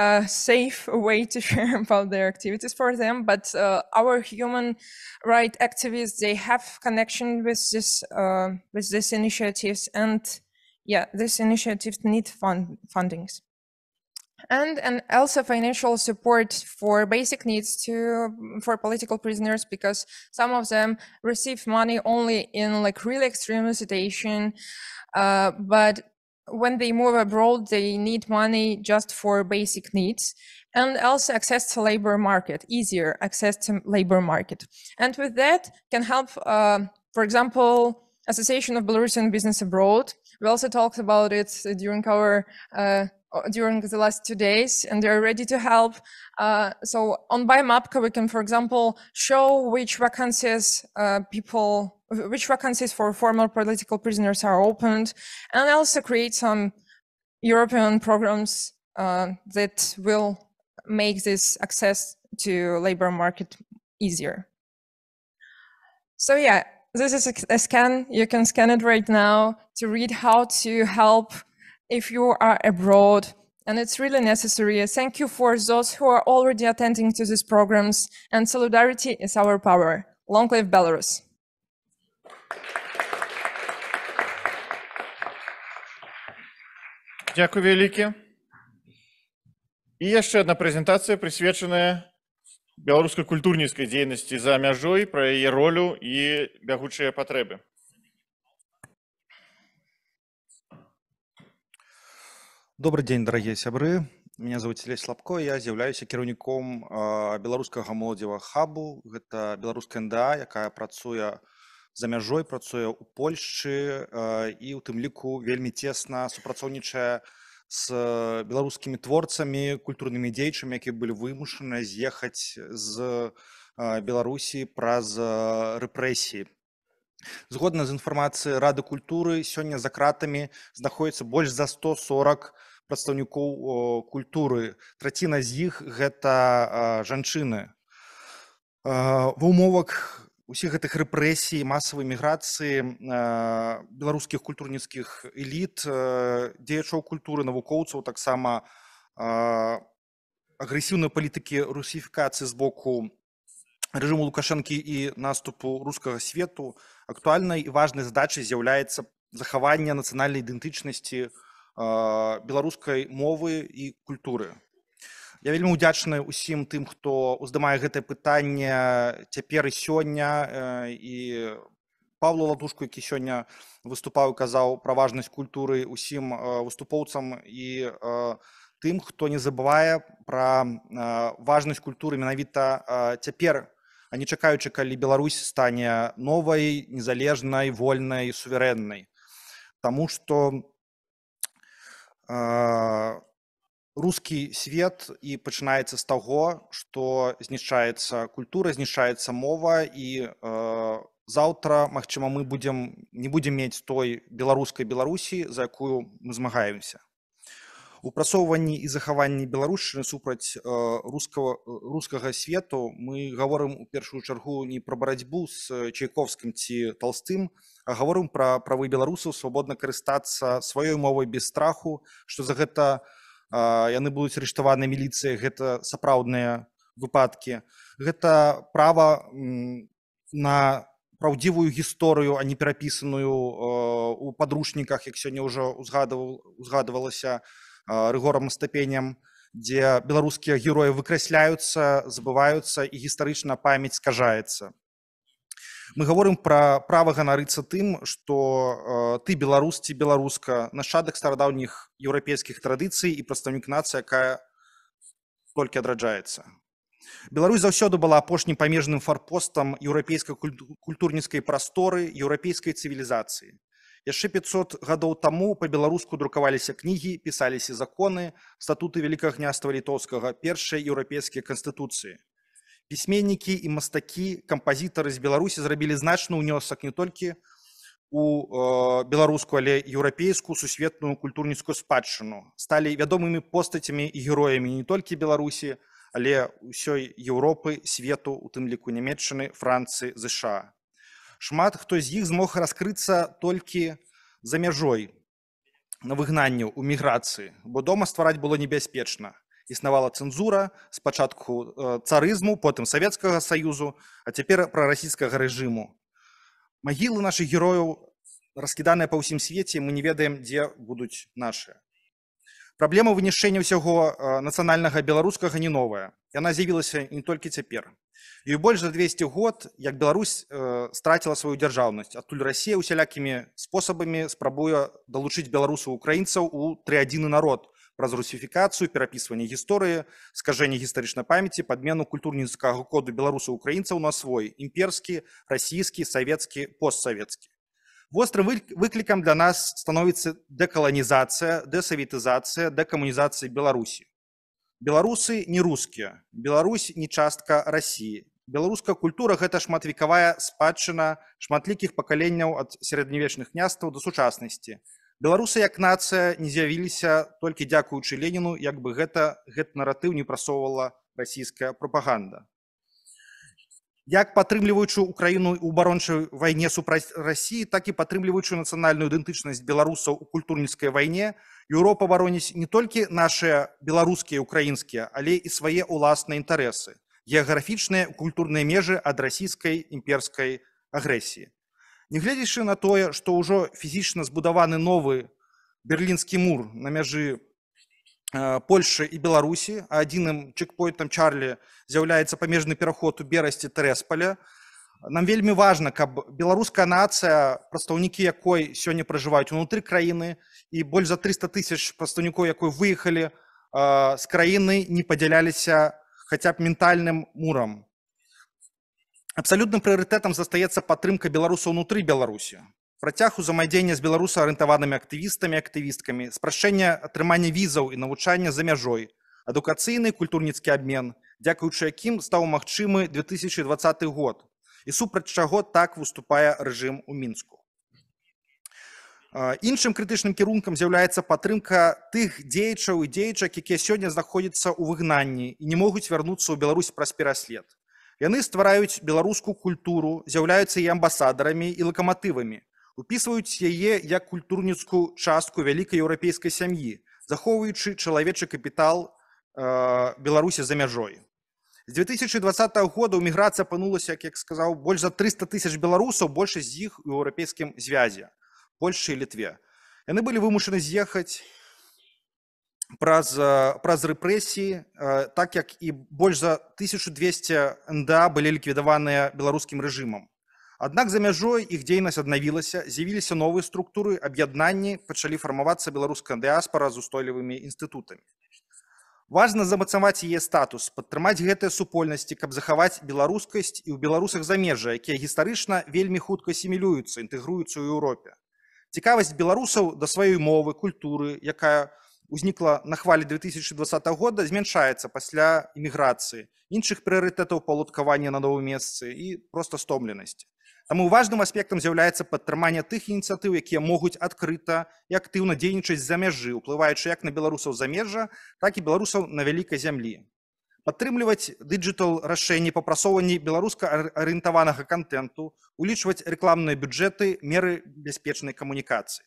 a safe way to share about their activities for them. But uh, our human right activists, they have connection with this uh, with these initiatives, and yeah, these initiatives need fund fundings. And, and also financial support for basic needs to for political prisoners because some of them receive money only in like really extreme situation, uh, but when they move abroad, they need money just for basic needs and also access to labor market, easier access to labor market. And with that can help, uh, for example, Association of Belarusian Business Abroad. We also talked about it during our uh, uh during the last two days and they're ready to help. Uh, so on BIMAPCA, we can, for example, show which vacancies uh, people which vacancies for former political prisoners are opened, and also create some European programs uh, that will make this access to labor market easier. So yeah, this is a scan. You can scan it right now to read how to help if you are abroad. And it's really necessary. Thank you for those who are already attending to these programs. And solidarity is our power. Long live Belarus. Дякую вялікі. І яшчэ одна прэзентацыя прысвечаная беларускай культурніцкай дзейнасці за мяжой пра яе ролю і бягучыя патрэбы. Добры дзень дарагія сябры. Меня зовут Селесь Лапко, я з'яўляюся кіраўніком беларускага моладзева хабу. Гэта беларуская НДА, якая працуе у за мяжой працуе ў Польшчы і э, у тым ліку вельмі цесна супрацоўнічае з э, беларускімі творцамі, культурнымі дзейчамі, якія былі вымушаны з'ехаць з э, Беларусі праз рэпрэсіі. Згодна з інфармацыі рады культуры сёння за кратамі знаходзіцца больш за 140 прадстаўнікоў культуры. Траціна з іх гэта жанчыны. Ва умовах усіх гэтых рэпрэсій масавай міграцыі э, беларускіх культурніцкіх эліт э, дзеячоў культуры навукоўцаў таксама э, агрэсіўнай палітыкі русіфікацыі з боку рэжыму лукашэнкі і наступу рускага свету актуальнай і важнай задачай з'яўляецца захаванне нацыянальнай ідэнтычнасці э, беларускай мовы і культуры я вельмі удзячны усім тым хто уздымае гэтае пытанне цяпер і сёння э, і павлу ладушку які сёння выступаў казаў пра важнасць культуры усім э, выступоўцам і э, тым хто не забывае пра э, важнасць культуры менавіта э, цяпер а не чакаючы калі Беларусь стане новай незалежнай вольнай суверэннай Таму што у э, рускі свет і пачынаецца з таго што знішчаецца культура знішчаецца мова і э, заўтра Мачыма мы будзем не будзем мець той беларускай беларусі за якую мы змагаемся упрасоўванні і захаванні беларушчыны супраць э, рускаго рускага свету мы гаворым у першую чаргу не пра барацьбу з чайковскім ці толстым а гаворым пра правы беларусаў свабодна карыстацца сваёй мовай без страху што за гэта у яны будуць арыштаваны міліцыя гэта сапраўдныя выпадкі гэта права на праўдзівую гісторыю а не перапісаную у падручніках як сёння ўжо узгадывал узгадывалася рыгорам стапеням дзе беларускія героі выкрасляюцца забываюцца і гістарычна памяць скажаецца мы говорым пра права ганарыцца тым што э, ты беларус ці беларуска нашадак старадаўніх еўрапейскіх традыцый і прадстаўнік нацыі якая толькі адраджаецца Беларусь заўсёды была апошнім памежным фарпостам еўрапейскай культурніцкай прасторы еўрапейскай цывілізацыі яшчэ 500 гадоў таму па-беларуску друкаваліся кнігі пісаліся законы статуты вялікагняства літоўскага першыя еўрапейскія канстытуцыі пісьменнікі і мастакі кампазітары з беларусі зрабілі значны ўнёсак не толькі у э, беларуску але еўрапейскую сусветную культурніцкую спадчыну сталі вядомымі постацямі і героямі не толькі беларусі але ўсёй еўропы свету у тым ліку нямецчыны францыі зша шмат хто з іх змог раскрыцца толькі за мяжой на выгнанню у міграцыі бо дома ствараць было небяспечна існавала цэнзура спачатку э, царызму потым савецкага саюзу а цяпер пра расійскага рэжыму магілы нашых герояў раскіданыя па ўсім свеце мы не ведаем дзе будуць нашыя праблема вынішэння ўсяго э, нацыянальнага беларускага не новая яна з'явілася не толькі цяпер і больш за 200 год як Беларусь э, страціла сваю дзяржаўнасць адтуль рассія усялякімі спосабамі спрабуе далучыць беларусаў украінцаў у тры адзіны народ у праз русіфікацыю перапісванне гісторыі скажэнне гістарычнай памяці подмену культурніцкага коду беларусаў украінцаў на свой імперскі расійскі савецкі постсавецкі Вострым выклікам для нас становіцца дэкаланізацыя, дэсавітызацыя, дэкамунізацыі Беларусі. Беларусы не рускія, Беларусь не частка рассіі. Беларуская культура гэта шматвікавая спадчына шматлікіх пакаленняў ад сярэднявечных княстваў да сучаснасці, беларусы як нацыя не з'явіліся толькі дзякуючы леніну як бы гэта гэты наратыў не прасоўвала расійская прапаганда як падтрымліваючую украіну ў барончай вайне супраць рассіі так і падтрымліваючую нацыянальную ідэнтычнасць беларусаў у культурніцкай вайне еўропа бароніць не толькі нашыя беларускія украінскія але і свае ўласныя інтарэсы геаграфічныя культурныя межы ад расійскай імперскай агрэсіі Нягледзячы на тое, што ўжо фізічна збудаваны новы берлінскі мур на мяжы Польшы і Беларусі, а адзіным чэкпойтам Чарлі з'яўляецца памежны пераход у берасці Трэспаля. Нам вельмі важна, каб беларуская нацыя, прадстаўнікі якой сёння пражываюць унутры краіны і больш за 300 тысяч прадстаўнікоў, якой выехалі з краіны не падзяляліся хаця б ментальным мурам. Абсалютным прыярытэтам застаецца падтрымка беларуса ўнутры Беларусі. Працяг узамайдзення з беларуса арыентаванымі актывістамі актывісткамі, спрашэння атрымання візаў і навучання за мяжой, адукацыйны культурніцкі абмен, дзякуючы якім стаў магчымы 2020 год і супраць чаго так выступае рэжым у мінску. Іншым крытычным кірункам з'яўляецца падтрымка тых дзеячаў і дзеячак, якія сёння знаходзяцца ў выгнанні і не могуць вярнуцца ў Беларусь праз пераслед. Яны ствараюць беларускую культуру, з'яўляюцца і амбасадарамі і лакаматывамі. Упісваюць яе як культурніцкую частку вялікай еўрапейскай сям'і, захоўваючы чалавечы капітал э, Беларусі за мяжой. З 2020 года міграцыя апынулася, як сказаў, больш за 300 тысяч беларусаў, большасць з іх у еўрапейскім звязе, Польшы і літве. Яны былі вымушаны з'ехаць праз праз рэпрэсіі так як і больш за 1200 НДА былі ліквідаваныя беларускім рэжымам Аднак за мяжой іх дзейнасць аднавілася з'явіліся новыя структуры аб'яднанні пачалі фармавацца беларуска дыаспара з устойлівымі інстытутамі важно замацаваць яе статус падтрымаць гэтыя супольнасці каб захаваць беларускасць і ў беларусах за межжа якія гістарычна вельмі хутка сімілююцца інтэгруюцца ў Еўропе цікавасць беларусаў да сваёй мовы культуры якая у узнікла на хвалі 2020 года змяншаецца пасля эміграцыі іншых прыярытэтаў палуткавання на новым месцы і просто стомленасці Таму важным аспектам з'яўляецца падтрыманне тых ініцыятыў якія могуць адкрыта і актыўна дзейнічаць за мяжы уплываючы як на беларусаў замежжа так і беларусаў на вялікай зямлі падтрымліваць дыджитал рашэнні папрасоўванні беларуска арыентаванага контенту улічваць рекламныя бюджэты меры бяспечнай камунікацыі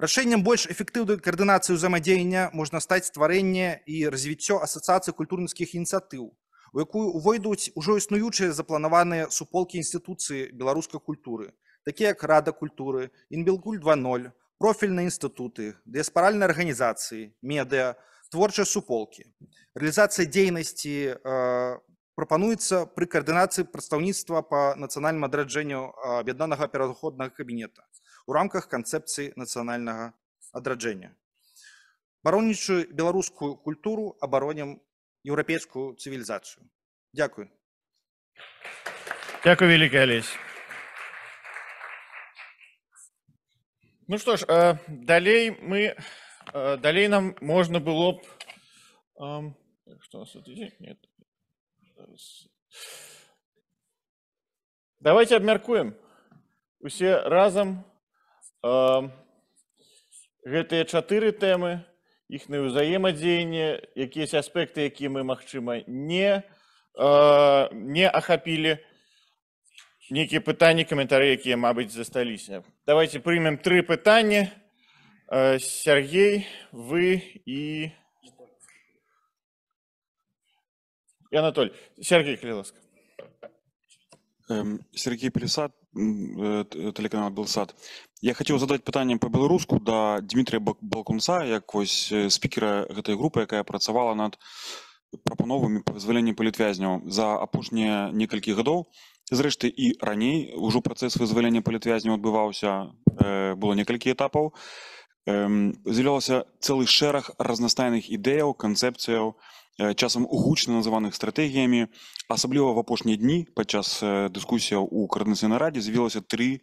Рашэннем больш эфектыўную каардынацыю ўзаадзеяння можна стаць стварэнне і развіццё асацыяцыі культурніцкіх ініцыятыў, у якую увойдуць ужо існуючыя запланаваныя суполкі інстытуцыі беларускай культуры, такія як рада культуры, Інбілгуль 20, профільныя інстытуты, дыяспаральныя арганізацыі, медыа, творчыя суполкі. Реалізацыя дзейнасці э, прапануецца пры каардынацыі прадстаўніцтва па нацыянальным адраджэнню э, аб'яднанага пераходнага кабінета. у рамках канцэпцыі нацыянальнага адраджэння. Бароннічую белорусскую культуру обороним европейскую цивилизацию. Дякую. Дякую вялікі алесь. Ну что ж э, далей мы э, далей нам можно было б эм, что нас нет давайте абмяркуем усе разом. гэтыя чатыры тэмы іхныя ўзаемадзеянне якіясь аспекты які мы магчыма не не ахапілі нейкія пытанні каментары якія мабыць засталіся давайте прымем тры пытанні Сергей вы і Анатоль Сергей Кліласк Сергей Плюсат, Э, э, телеканал Белсад. Я хотел задать пытанне по беларуску до да Дмитрия балконца як вось э, спикера гэтай группы якая працавала над прапановамі вызвалення палітвязняў за апошнія некалькі гадоў зрэшты і раней ужо працэс вызвалення палітвязня адбываўся было некалькі этапаў з'яўлялася цэлы шэраг разнастайных ідэяў канцэпцыяў на Е, часам гучно називаних стратегіями. особливо в апошні дні під час е, дискусії у Координаційній раді з'явилося три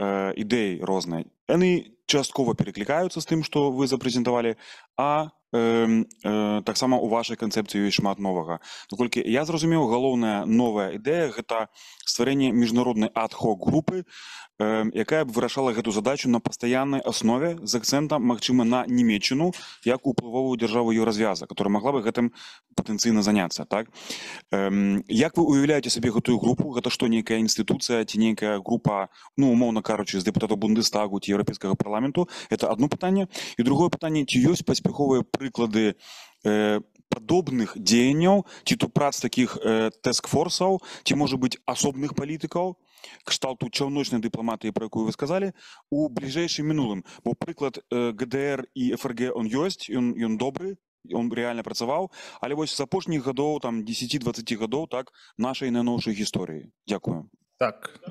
е, ідеї: розные. Они частково перекликаються з тим, що ви запрезентували. а э, э, таксама у вашай канцэпцыі ёсць шмат новага наколькі я зразумеў галоўная новая ідэя гэта стварэнне міжнароднай адхок групы э, якая б вырашала гэту задачу на пастаяннай аснове з акцэнтам магчыма на немметчыну як уплывовую дзяржаву ее развяза которая магла бы гэтым патэнцыйна заняться так э, як вы уяўляеце сабе гэтую групу гэта што нейкая інстытуцыя ці нейкая група ну умоўна кажучы з депутата бундыстагу ці еўрапейскага парламенту это одно пытанне і другое пытанне ці ёсць паспяховыя пры прыклады э, падобных дзеянняў ці то прац таких э, тэск-форсаў ці можа быть асобных палітыкаў кшталту чаўночнай дыпламатыі про якую вы сказалі у бліжэйшым мінулым бо прыклад э, гдр і фрг он ёсць ён ён добры он реально працаваў але вось з апошніх гадоў там 10-20 гадоў так нашай найноўшай гісторыі дзякую так у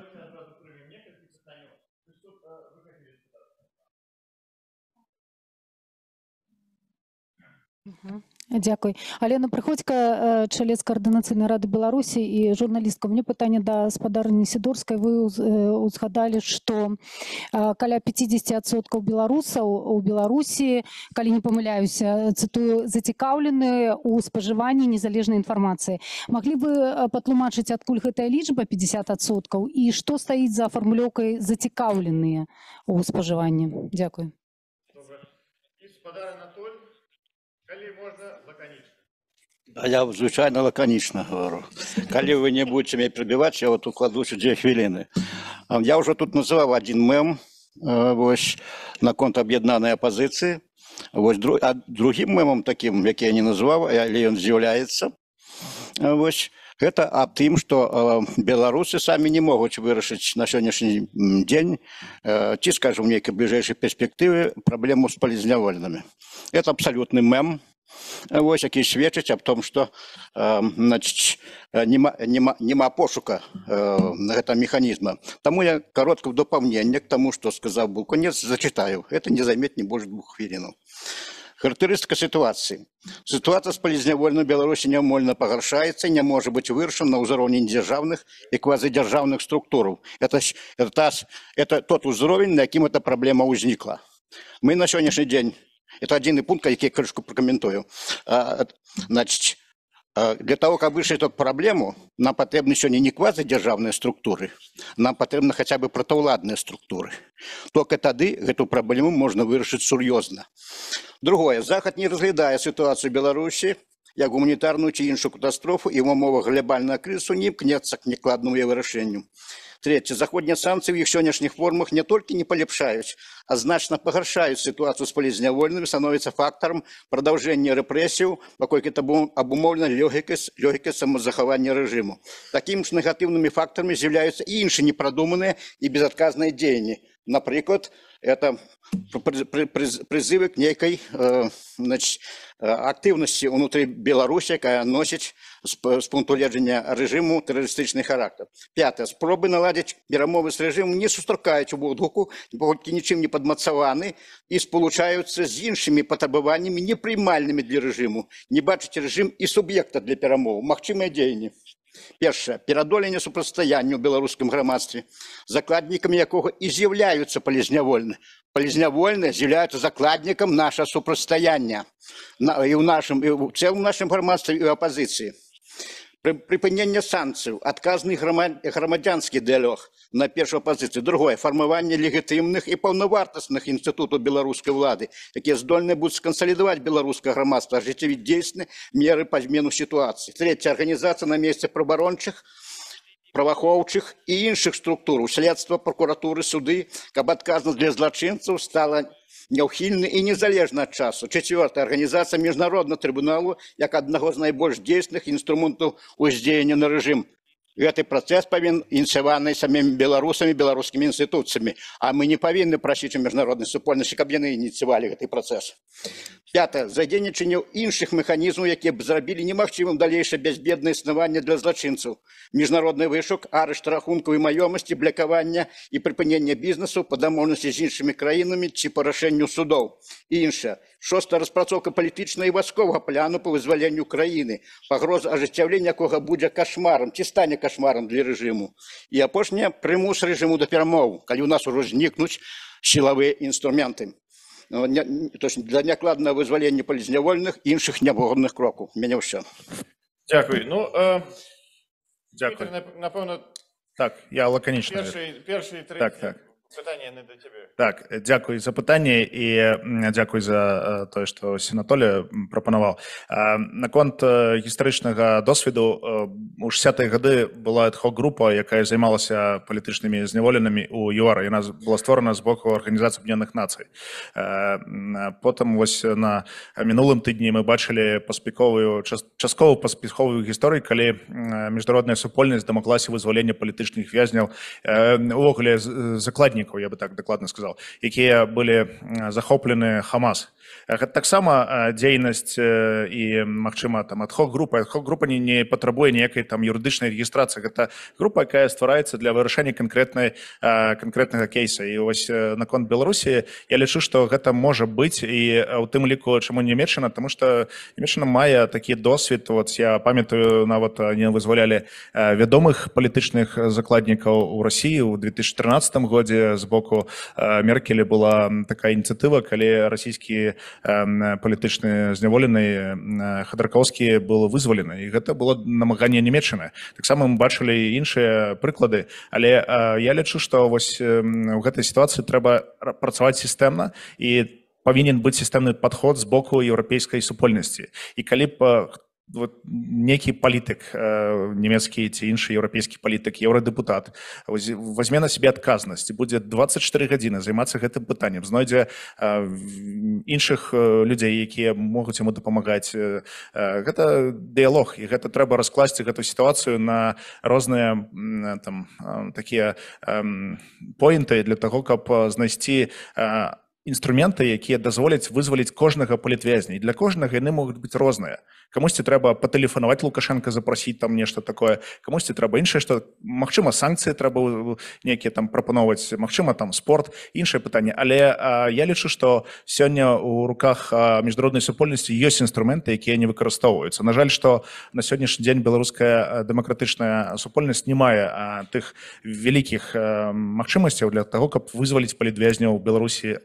Дякуй. Алена Прыходзька, э, чалец каардынацыйнай рады Беларусі і журналістка. Мне пытанне да спадарні Сідорскай вы узгадалі, э, што э, каля 50соткаў беларусаў у Беларусі, калі не памыляюся, цытую зацікаўлены ў спажыванні незалежнай інфармацыі. Маглі бы патлумачыць, адкуль гэтая лічба 50соткаў і што стаіць за афармлёкай зацікаўленыя ў спажыванні. Дякуй. Добре. А я звичайно лаконічно говорю. Коли ви не будете мене прибивати, я от укладуся 2 хвилини. А, я вже тут називав один мем э, ось, на конт об'єднаної опозиції. Ось, а другим мемом таким, який я не називав, але він з'являється, э, ось, это о тем, что э, белорусы сами не могут вырешить на сегодняшний день, э, те, скажем, в некой ближайшей проблему с полезневольными. Это абсолютный мем, Э, вот які сведчаць аб том что эм, э, значит, нема, нема, нема пошука э, гэта механізма Таму я каротка дапаўнення к таму што сказаў быў конец зачитаю это не займет не больш двух хвілінаў характарыстыка сітуацыі сітуацыя з палізнявольна беларусі нямольна пагаршаецца не можа быць вырашана на ўзроўні дзяржаўных і квазыдзяржаўных структураў это, это, это тот узровень на якім эта праблема ўзнікла мы на сённяшні дзень Это один пункт, который я крышку прокомментую. Значит, для того, как вышли эту проблему, нам потребны сегодня не квазидержавные структуры, нам потребны хотя бы протовладные структуры. Только тогда эту проблему можно вырешить серьезно. Другое. Захад не разглядает ситуацию Беларуси, я гуманитарную или иншую катастрофу, его мова глобального кризиса не пкнется к некладному его решению. Третє, заходні санкції в їх сьогоднішніх формах не тільки не поліпшають, а значно погаршають ситуацію з полізневольними, становиться фактором продовження репресів, поки це обумовлено легке самозаховання режиму. Таким ж негативними факторами з'являються і інші непродумані і безотказні діяння. Наприклад, это призывы к некой э, значить, э, активності внутрі Білорусі, яка носить з пункту гледжання режиму терористичний характер. Пятое. спроби наладить міромови з режимом не сустракають у водгуку, поки нічим не підмацовані и получаются с іншими потребованиями непримальными для режиму. Не бачить режим і субъекта для перемови, магчимі діяння. Першае перадолене супрацьстаянню беларускім грамадстве закладнікамі якога і з'яўляюцца палезнявольны палезнявольны з'яўляюцца закладнікам наша супрацьстаяння і ў нашым і ў цэлым нашым грамадстве і апозіцыі прыпынення санкцыў адказных грамадзянскі дыалёг на першую пазіцыю другое фармаванне легітымных і паўнавартасных інстытутаў беларускай улады якія здольны будуць кансалідаваць беларускае грамадства ажыццявіць дзейсны меры па змену сітуацыі трецяя арганізацыя на месцы прабарончых правахоўчых і іншых структур следства прокуратуры суды каб адказна для злачынцаў стала не няўхільны і незалежна ад часу чавёртая арганізацыя міжнародна трыбуналу як аднаго з найбольш дзейсных інструментаў уздзеяння на рэ режим гэты працэс павін ініцыяваны самім беларусамі беларускімі інстытуцыямі а мы не павінны прасіць у міжнароднай супольнасці каб яны ініцыявалі гэты працэс пята задзейнічанняў іншых механізмаў якія б зрабілі немагчымым далейшае бязбедна існаванне для злачынцаў міжнародны вышук арышт рахунку і маёмасці блякавання і прыпынення бізнесу па дамоўнасці з іншымі краінамі ці па рашэнню судоў іншая шостая распрацоўка палітычна і вайсковага пляну по вызваленню краіны пагроза ажыццяўлення якога будзе кашмарам ці стане кошмаром для режиму. И апошняе примус режиму да перамоў калі ў нас ужо знікнуць силовые инструменты. Ну, то для някладна вызвалення палізнявольных іншых нявогодных крокаў Меня ўсё Дякую ну э, дзякую напэўна так я лаканічна першы першы так так Пытанне не да цябе так дзякуй за пытанне і дзякуй за тое што сенатоля прапанаваў наконт гістарычнага досведу у 60 гады была адхо група якая займалася палітычнымі зняволенымі у юар яна была створана з боку арганізацыі Бненных нацый потым вось на мінулым тыдні мы бачылі паспяковую часткову паспяховую гісторыі калі міжнародная супольнасць дамаклася вызвалення палітычных вязняў увогуле закладнік наемников, я бы так докладно сказал, якія были захоплены Хамас. Это таксама э, дзейнасць э, і магчыма там адхок группа адхок группа не, не патрабуе ніякай там юрыдычнай рэгістрацыі гэта група якая ствараецца для вырашэння конкретной э, конкретнага кейса і вось наконт беларусі я лічу што гэта можа быць і у тым ліку чаму немецчына тому что немецчына мае такі досвід вот я памятаю нават не вызвалялі вядомых палітычных закладнікаў у Росіі ў 2013 годзе з боку э, меркелі была такая ініцыятыва калі расійскі палітычны зняволены хадаркаўскі был вызвалены і гэта было намаганне нямметчаны таксама мы бачылі іншыя прыклады але э, я лічу што вось у гэтай сітуацыі трэба працаваць сістэмна і там павінен быць сістэмны падход з боку еўрапейскай супольнасці і калі б э, вот некий политик э, немецкий эти інший европейский политик евродепутат возьме на себе отказность будет 24 гадзіны займаться гэтым пытанием знойдзе іншых э, э, людей якія могуць ему дапамагать гэта диалог и гэта трэба раскласці эту ситуацию на розные там такие поинты для того каб знайсці інструменты якія дазволяць вызваліць кожнага палітвязня для кожнага яны могуць быць розныя камусьці трэба патэлефанаваць лукашенко запрасіць там нешта такое камусьці трэба іншае што магчыма санкцыі трэба нейкія там прапаноўваць Мачыма там спорт іншае пытанне але а, я лічу што сёння у руках міжнароднай супольнасці ёсць інструменты якія не выкарыстоўваюцца на жаль што на сённяшні дзень беларуская дэмакратычная супольнасць не мае тых вялікіх магчымасцяў для таго каб вызваліць палітвязняў беларусі на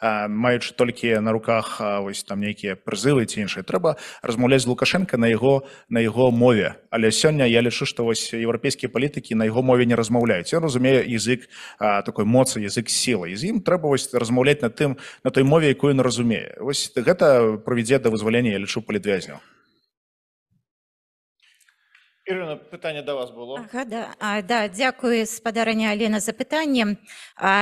Э, маючы толькі на руках вось там нейкія прызывы ці іншыя трэба размаўляць з лукашенко на яго на яго мове але сёння я лічу што вось еўрапейскія палітыкі на яго мове не размаўляюць я разумею язык а, такой моцы язык сілы з ім трэба вось размаўляць на тым на той мове якую ён разумее вось гэта прывядзе да вызвалення я лічу палітвязню Ірина, питання до вас було. Ага, да. А, да, дякую, спадарыня Алена, за пытанне.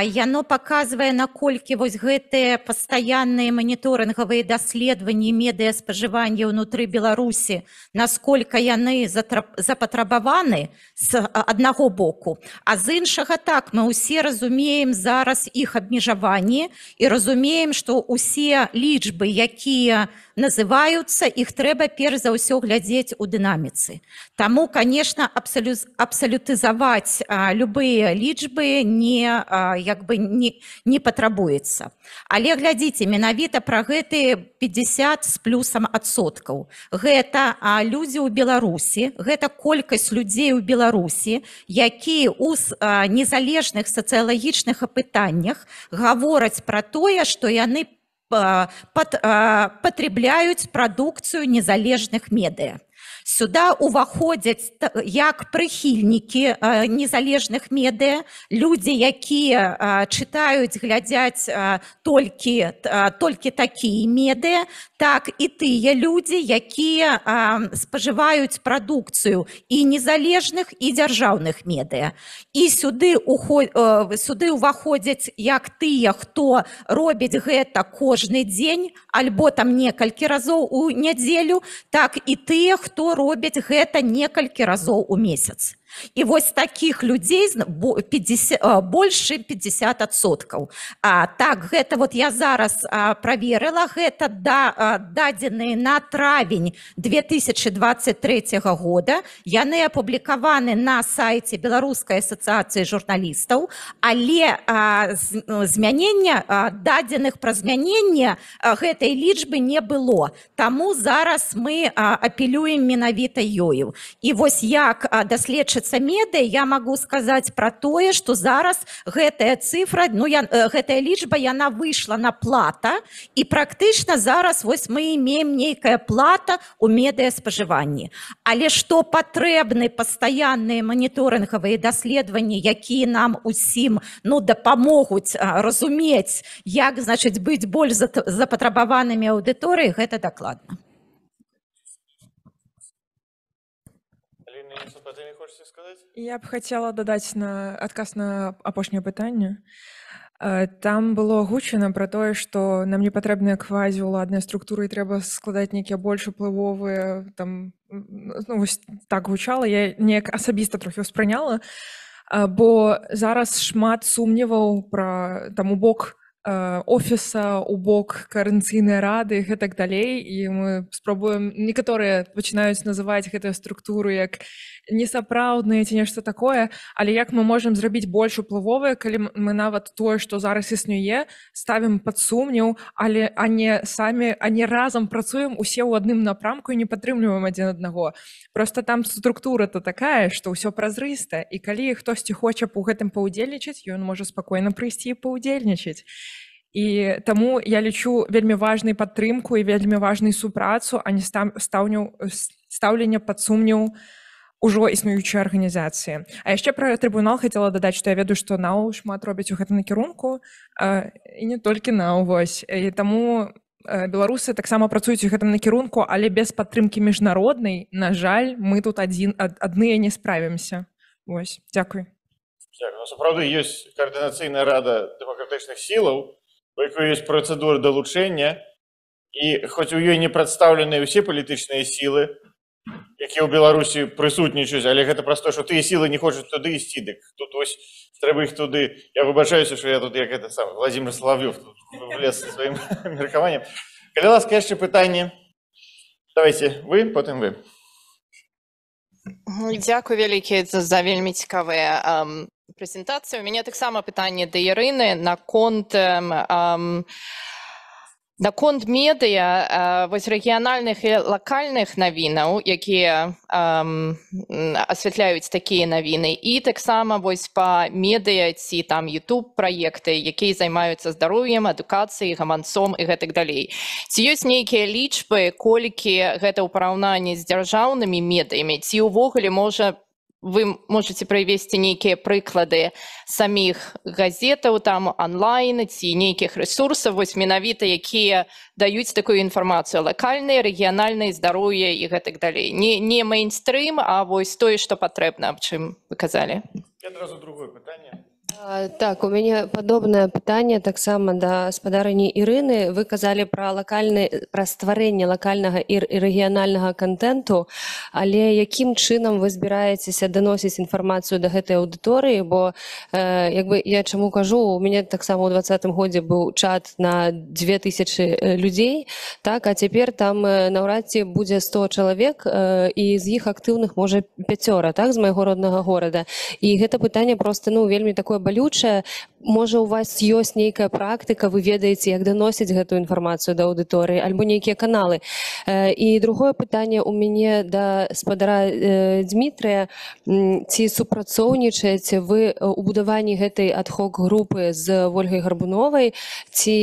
Яно паказвае, наколькі вось гэтыя пастаянныя маніторынгавыя даследаванні медыяспажывання ўнутры Беларусі, насколько яны запатрабаваны з аднаго боку. А з іншага так, мы ўсе разумеем зараз іх абмежаванні і разумеем, што ўсе лічбы, якія, называются их трэба перш за ўсё глядзець у дынаміцы Таму конечно абсалют абсалютызаваць любые лічбы не а, як бы не не патрабуецца але глядзіце менавіта про гэты 50 с плюсом адсоткаў гэта а людзі ў беларусі гэта колькасць людзей у беларусі якія у незалежных сацыялагічных апытаннях гавораць про тое что яны по Э, пад, а, э, патрабляюць прадукцыю незалежных медыя сюда уваходзяць э, як прыхільнікі э, незалежных медыа людзі якія э, чытаюць глядзяць толькі толькі такія медыа так і тыя людзі якія спажываюць прадукцыю і незалежных і дзяржаўных медыа і сюды уход сюды уваходзяць як тыя хто робіць гэта кожны дзень альбо там некалькі разоў у нядзелю так і тыя хто робяць гэта некалькі разоў у месяц І вось такіх людзей 50, больше 50 адсоткаў. Так гэта вот я зараз праверыла гэта да, дадзеныя на травень 2023 года. Яны апублікаваны на сайце Беларускай асацыяцыі журналістаў, але змянення дадзеных пра змяненне гэтай лічбы не было. Таму зараз мы апелюем менавіта ёю. І вось як даследчы тычыцца медыі я магу сказаць пра тое што зараз гэтая цифра ну я э, гэтая лічба яна выйшла на плата і практычна зараз вось мы имеем нейкая плата у медыяспажыванні але што патрэбны пастаянныя моніторынгавыя даследаванні якія нам усім ну дапамогуць разумець як значыць быць больш запатрабаванымі аўдыторыі гэта дакладна Я б хацела дадаць на адказ на апошняе пытанне. Э, там было агучана пра тое, што нам не патрэбныя квазі ўладныя структуры і трэба складаць нейкія больш уплывовыя там ну, так гучала, я неяк асабіста трохі ўспрыняла, э, бо зараз шмат сумневаў пра там у бок э, офіса у бок карэнцыйныя рады гэтак далей і мы спробуем некаторыя пачынаюць называць гэтыя структуры як не несапраўдныя ці нешта такое але як мы можемм зрабіць больш уплывовае калі мы нават тое што зараз існуе ставім пад сумню але они самі они разам працуем усе ў адным напрамку не падтрымліваем адзін аднаго просто там структура то такая что ўсё празрыста і калі хтосьці хоча б у гэтым паўдзельнічаць ён можа спакойна прыйсці і паўдзельнічаць і І таму я лічу вельмі важную падтрымку і вельмі важную супрацу, а не стаўню стаўленне пад сумню, ўжо існуючую арганізацыі А яшчэ пра трыбунал хацела дадаць што я ведаю што нау шмат робяць у гэтым накірунку і не толькі наўвось і таму беларусы таксама працуюць у гэтым накірунку але без падтрымкі міжнароднай на жаль мы тут адзін адныя не справімся ось дзякуй так, ну, сапраўды ёсць каардынацыйная рада дэмакратычных сілаў якой ёсць працэдуры далучэння і хоць у ёй не прадстаўлены ўсе палітычныя сілы які ў беларусі прысутнічаюць але гэта просто что ты сілы не хочуць туды ісці дык тут ось трэба іх туды я выбачаюся что я тут як гэта сам владимир славлю лес сваім меркаваннем калі ласка яшчэ пытанне давайте вы потым вы ну, дзякую вялікі за вельмі цікавыя прэзентацыі у мяне таксама пытанне да ярыны наконт а эм, эм Наконт медыя вось рэгіянальных і лакальных навінаў, якія асвятляюць такія навіны і таксама вось па медыя ці там YouTube праекты, якія займаюцца здароўем, адукацыяй, гаманцом і гэтак далей. Ці ёсць нейкія лічбы, колькі гэта ў параўнанні з дзяржаўнымі медыямі, ці ўвогуле можа вы можете прывесці нейкія прыклады саміх газетаў там онлайн ці нейкіх ресурсаў вось менавіта якія даюць такую інфармацыю лакальныя рэгіянальнай здароўе і гэтак далей не не мейнстрым а вось тое што патрэбна аб чым вы казалі так у мяне падобнае пытанне таксама да спадарыні ірыны вы казалі пра лакальны пра стварэнне лакальнага і рэгіянальнага контенту але якім чынам вы збіраецеся даносіць інфармацыю да гэтай аўдыторыі бо як бы я чаму кажу у мяне таксама ў двадцатым годзе быў чат на 2000 людзей так а цяпер там наўрад ці будзе 100 чалавек і з іх актыўных можа пяцёра так з майго роднага горада і гэта пытанне просто ну вельмі такое бы балючая можа у вас ёсць нейкая практыка вы ведаеце як даносіць гэтую інфармацыю да аўдыторыі альбо нейкія каналы э, і другое пытанне у мяне да спадара э, Дмітрыя ці супрацоўнічаеце вы э, у будаванні гэтай адхок групы з ольгай гарбуновай ці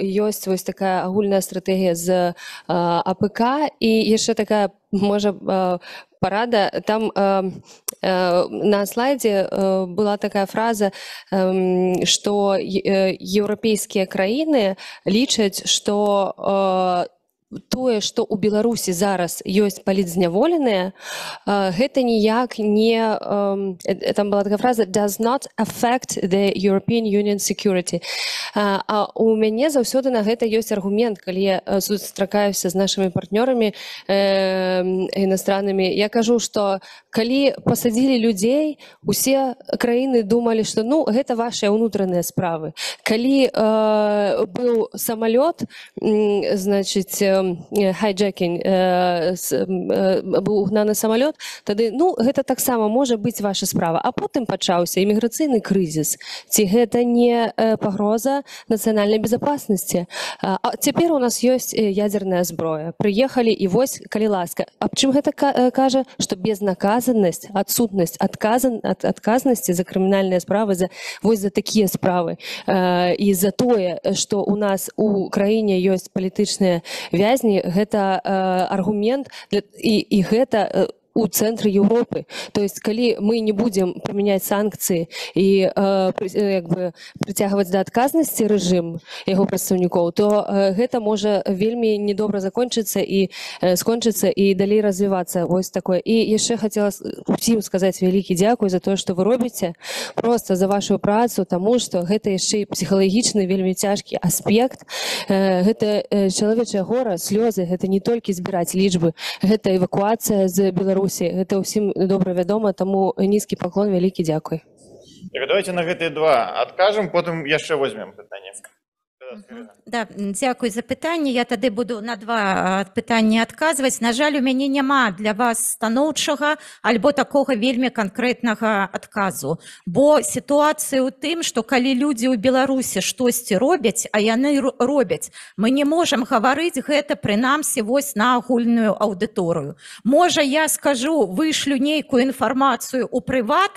ёсць вось такая агульная стратэгія з апК і яшчэ такая можа по парада там э, э, на слайдзе э, была такая фраза э, что еўрапейскія краіны лічаць что э, тое что у беларусі зараз ёсць палітзняволеныя гэта ніяк не э, там была такая фраза does not affect the European Union security а у мяне заўсёды на гэта ёсць аргумент калі я сустракаюся з нашими партнёрамі иностранными я кажу что калі пасадзілі людзей усе краіны думалі что ну гэта ваши ўнутраныя справы калі э, быў самолет значыць у хайджакінь э, э, э быў угнаны самалёт тады ну гэта таксама можа быць ваша справа а потым пачаўся эміграцыйны крызіс ці гэта не э, пагроза нацыянальнай безопаснасці а цяпер у нас ёсць э, ядерная зброя прыехалі і вось калі ласка аб чым гэта э, кажа што безнаказанасць адсутнасць адказан ад адказнасці за крымінальныя справы за вось за такія справы э, і за тое што у нас у краіне ёсць палітычныя вязі баязні гэта э, аргумент і, і гэта э, у цэнтры Еўропы то есть калі мы не будзем прымяняць санкцыі і э, э бы прыцягваць да адказнасці рэжым яго прадстаўнікоў то э, гэта можа вельмі недобра закончыцца і э, скончыцца і далей развівацца вось такое і яшчэ хацела усім сказаць вялікі дзякуй за тое што вы робіце просто за вашу працу таму што гэта яшчэ і псіхалагічны вельмі цяжкі аспект э, гэта э, чалавечая гора слёзы гэта не толькі збіраць лічбы гэта эвакуацыя з беларусь беларусі гэта ўсім добра вядома таму нізкі паклон вялікі дзякуй так, давайте на гэтыя два адкажам потым яшчэ возьмем пытанне Да, дзякуй за пытанне я тады буду на два пытанні адказваць на жаль у мяне няма для вас станоўчага альбо такога вельмі канкрэтнага адказу бо сітуацыя ў тым што калі людзі ў беларусе штосьці робяць а яны робяць мы не можам гаварыць гэта прынамсі вось на агульную аўдыторыю можа я скажу вышлю нейкую інфармацыю у прыват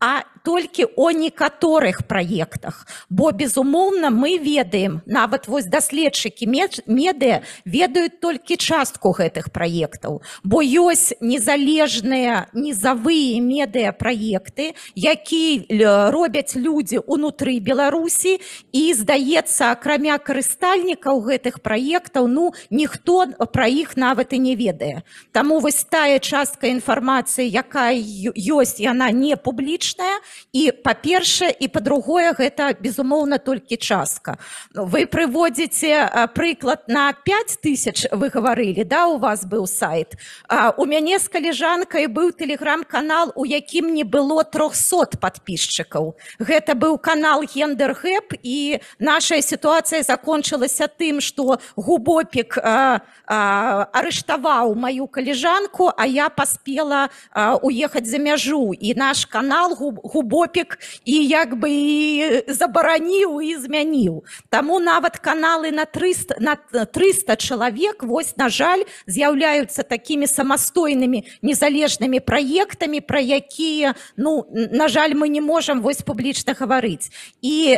а не толькі о некаторых праектах бо безумоўна мы ведаем нават вось даследчыкі медыя ведаюць толькі частку гэтых праектаў бо ёсць незалежныя низавыя медыя праекты якія робяць людзі унутры беларусі і здаецца акрамя карыстальнікаў гэтых праектаў ну ніхто пра іх нават і не ведае Таму вось тая частка інфармацыі якая ёсць яна не публічная то і па-першае і па-другое гэта безумоўна толькі частка вы прыводзіце прыклад на 5000 вы гаварылі да у вас быў сайт у мяне с каляжанкай быў телеграм-канал у якім не было 300 подписчикаў гэта быў канал гендер хэп і наша сітуацыя закончылася тым что губопік арыштаваў маю каляжанку а я паспела уехаць за мяжу і наш канал губ губ крыху бопік і як бы э, забараніў і змяніў Таму нават каналы на 300 на 300 э, чалавек вось на жаль з'яўляюцца такімі самастойнымі незалежнымі праектамі пра якія ну на жаль мы не можам вось публічна гаварыць і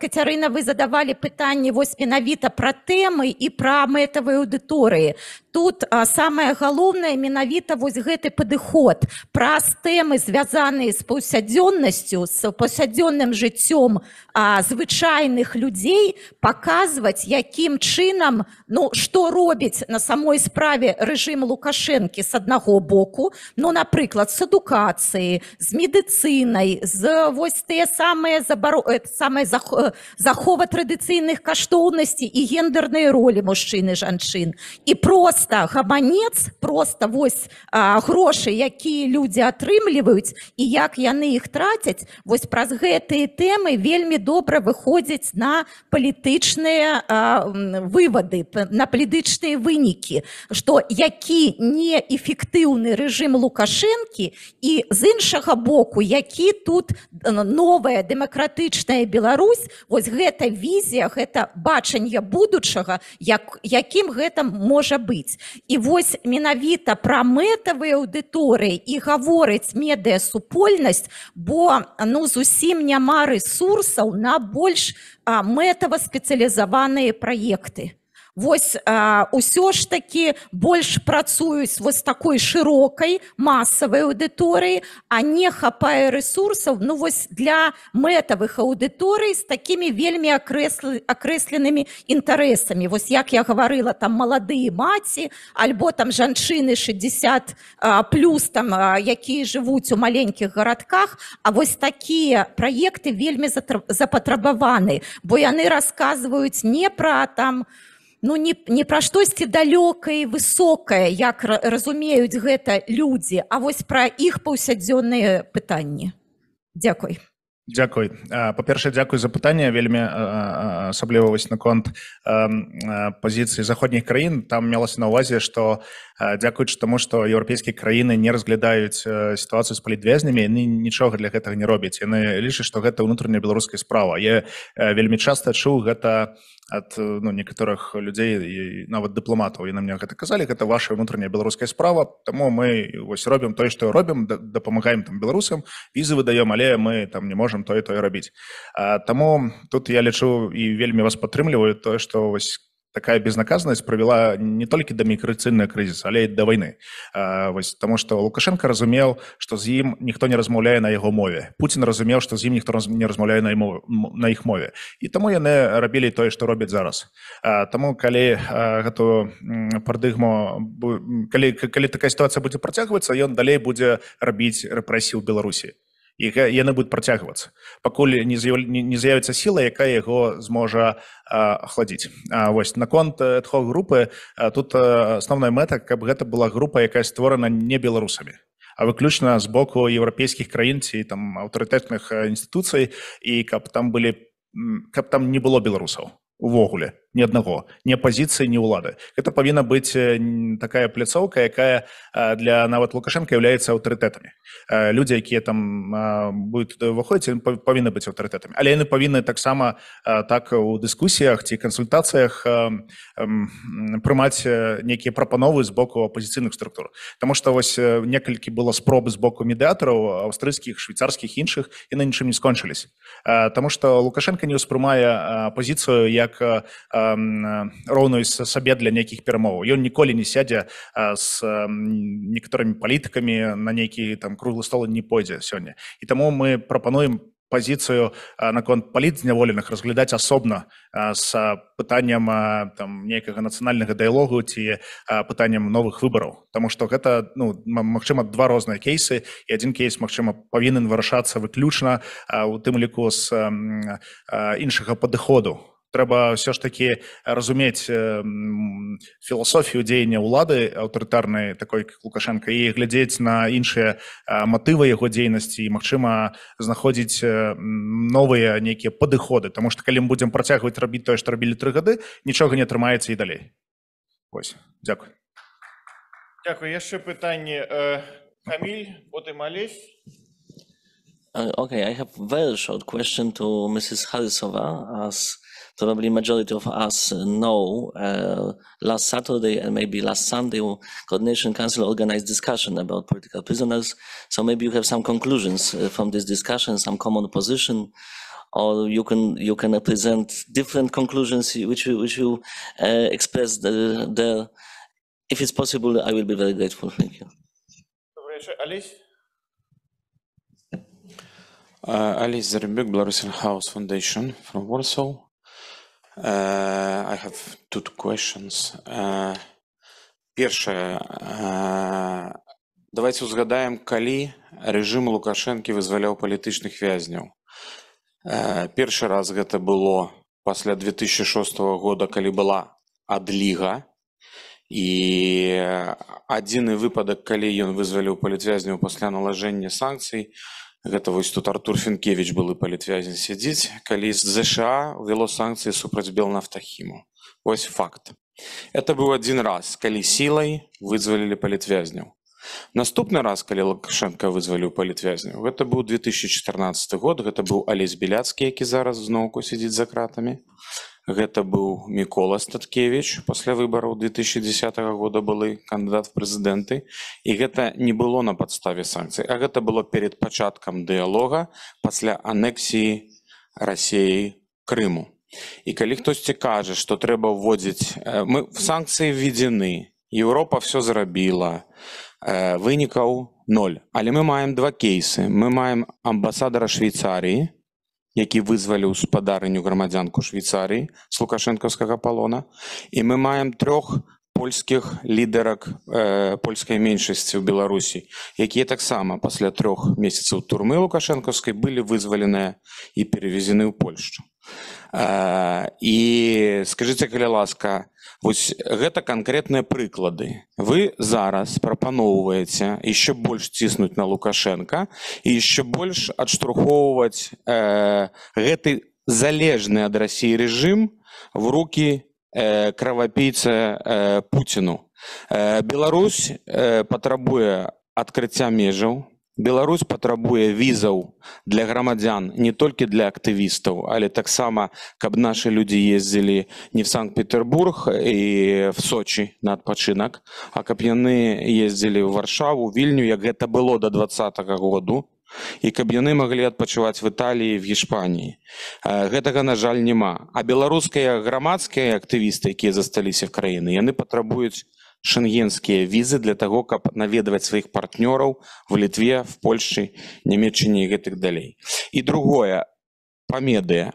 Кацярына вы задавалі пытанне вось менавіта пра тэмы і пра мэтавай аўдыторыі тут а, самое галоўнае менавіта вось гэты падыход праз тэмы звязаныя з паўсядзённасцю з пасядзённым жыццём звычайных людзей паказваць якім чынам ну што робіць на самой справе рэжым лукашэнкі с аднаго боку но ну, напрыклад с адукацыі з медыцынай з вось тыя самыя забаро э, самая зах... Э, захова традыцыйных каштоўнасцей і гендернай ролі мужчыны жанчын і просто просто хабанец просто вось а, грошы якія люди атрымліваюць і як яны их трацяць вось праз гэтые темы вельмі добра выходзяць на палітычныя выводы на палітычныя вынікі что які неэфектыўны режим лукашэнкі і з іншага боку які тут новая дэмакратычная Беларусь вось гэта візія гэта бачанне будучага як якім гэта можа быть рабіць і вось менавіта пра мэтавыя аўдыторыі і гаворыць медыасупольнасць бо ну зусім няма ресурсаў на больш мэтава спецыялізаваныя праекты вось э, ўсё ж такі больш працуюць вось такой шырокай масавай аўдыторыі а не хапае ресурсаў ну вось для мэтавых аўдыторый з такімі вельмі акрэслы акрэсленымі інтарэсамі вось як я гаварыла там маладыя маці альбо там жанчыны 60 а, плюс там якія жывуць у маленькіх гарадках А вось такія праекты вельмі запатрабаваны бо яны расказваюць не пра там у ну не, не пра штосьці далёкае высокае як разумеюць гэта людзі А вось пра іх паўсядзённыя пытанні Дякуй Дякуй па-першае дзякуй за пытанне вельмі асабліва вось наконт пазіцыі заходніх краін там мелася на ўвазе што Э, дзякуючы таму што еўрапейскія краіны не разглядаюць э, сітуацыю з палітвязнямі яны нічога для гэтага не робяць яны лічаць што гэта ўнутраняя беларуская справа я э, вельмі часта чуў гэта ад ну, некаторых людзей нават дыпламатаў і на мне гэта казалі гэта ваша ўнутраняя беларуская справа Таму мы вось робім тое што робім дапамагаем там беларусам візы выдаём але мы там не можемм тое тое рабіць Таму тут я лічу і вельмі вас падтрымліваю тое што вось такая безнаказанасць правяла не толькі да мікрыцыйнага крызіса але і да вайны таму што лукашенко разумеў што з ім ніхто не размаўляе на яго мове Пуін разумеў што з ім ніхто не размаўляе на яму на іх мове і таму яны рабілі тое што робяць зараз таму калі гэтую парадыгму калі калі такая сітуацыя будзе працягвацца ён далей будзе рабіць рэпрэсію беларусі яны будуць працягвацца пакуль не не з'явіцца сіла якая яго зможа охладзіць восьось наконт э, групы тут э, асноўная мэта каб гэта была група якая створана не беларусамі а выключна з боку еўрапейскіх краін ці там аўтарытэтных э, інстытуцый і каб там былі каб там не было беларусаў увогуле ни аднаго не апозіцыі не ўлады это павінна быць э, такая пляцоўка якая э, для нават лукашенко является аўтарытэтамі э, людзі якія там будуць выходзіць павінны быць аўтарытэтамі але яны павінны таксама так у дыскусіях ці кансультацыях прымаць нейкія прапановы з боку апозіцыйных структур Таму што вось некалькі было спробы з боку медыатараў аўстрыйскіх швейцарскіх іншых і на нічым не скончыліся Таму што лукашенко не ўспрымае пазіцыю як як э, роўную сабе для нейкіх перамоваў ён ніколі не сядзе з э, некаторымі палітыкамі на нейкі там круглы столы не пойдзе сёння і таму мы прапануем по позицию э, наконт паліт зняволеных разглядаць асобна с пытанням там некага нацыянальнага дыялогу ці пытанням новых выбораў Таму что гэта ну Мачыма два розныя кейсы і один кейс Мачыма павінен вырашацца выключна у тым ліку з іншага падыходу у трэба ўсё ж такі э, разумець э, філасофію дзеяння ўлады аўтарытарнай такой лукашенко і глядзець на іншыя э, матывы яго дзейнасці і магчыма знаходзіць новыя нейкія падыходы Таму што калі мы будзем працягваць рабіць тое што рабілі тры гады нічога не атрымаецца і далей ось дзякую Дякую яшчэ пытанне потым алесь. Uh, okay, I have a very short question to Mrs. Harisova as probably majority of us know, uh, last Saturday and maybe last Sunday, Coordination Council organized discussion about political prisoners. So maybe you have some conclusions uh, from this discussion, some common position, or you can you can present different conclusions which you, which you uh, express uh, there. the, If it's possible, I will be very grateful. Thank you. Alice. Uh, Alice Zerebuk, Belarusian House Foundation from Warsaw. Uh, I have two, two questions. Uh, Першае, uh, давайте узгадаем, калі рэжым Лукашэнкі вызваляў палітычных вязняў. Першы раз гэта было пасля 2006 года, калі была адліга. І адзіны выпадак, калі ён вызваліў палітвязняў пасля налажэння санкцый, гэта вось тут артур фінкевич был і палітвязень сядзіць калі з ЗША вяло санкцыі супраць белнафтахіму ось факт это быў адзін раз калі сілай вызвалілі палітвязняў наступны раз калі лукашенко вызвалі ў палітвязню гэта быў 2014 год гэта быў алесь беляцкі які зараз зноўку сядзіць за кратамі гэта быў мікола статкевич пасля выбараў 2010 -го года былы кандыдат в прэзідэнты і гэта не было на падставе санкцый а гэта было перед пачаткам дыялога пасля анексіі рассеі крыму і калі хтосьці кажа што трэба ўводзіць мы в санкцыі введзены Еўропа все зрабіла вынікаў 0 але мы маем два кейсы мы маем амбасадара швейцарыі які вызвалі ў спадарыню грамадзянку швейцарыі с лукашэнкаўскага палона і мы маем трёх польскіх лідарак э, польскай меншасці ў беларусі якія таксама пасля трох месяцаў турмы лукашэнкаўскай былі вызваленыя і перевезены ў польшчу і э, скажыце калі ласка вось гэта канкрэтныя прыклады вы зараз прапаноўваеце еще больш ціснуць на лукашенко і еще больш адштурхоўваць э, гэты залежны ад рассіі рэжым в руки э, кровапійца э, пуціну э, Беларусь э, патрабуе, открыцця межаў Беларусь патрабуе візаў для грамадзян не толькі для актывістаў, але таксама каб нашы людзі ездзілі не в санкт-петербург і в сочи на адпачынак, а каб яны ездзілі ў варшаву вільню як гэта было до двадцатого году і каб яны маглі адпачываць в італіі в іспаніі э, гэтага на жаль няма а беларускія грамадскія актывісты якія засталіся в краіны яны патрабуюць шенгенскія візы для таго каб наведваць сваіх партнёраў в літве в польльшы нямецчыне гэтых далей і другое па медыя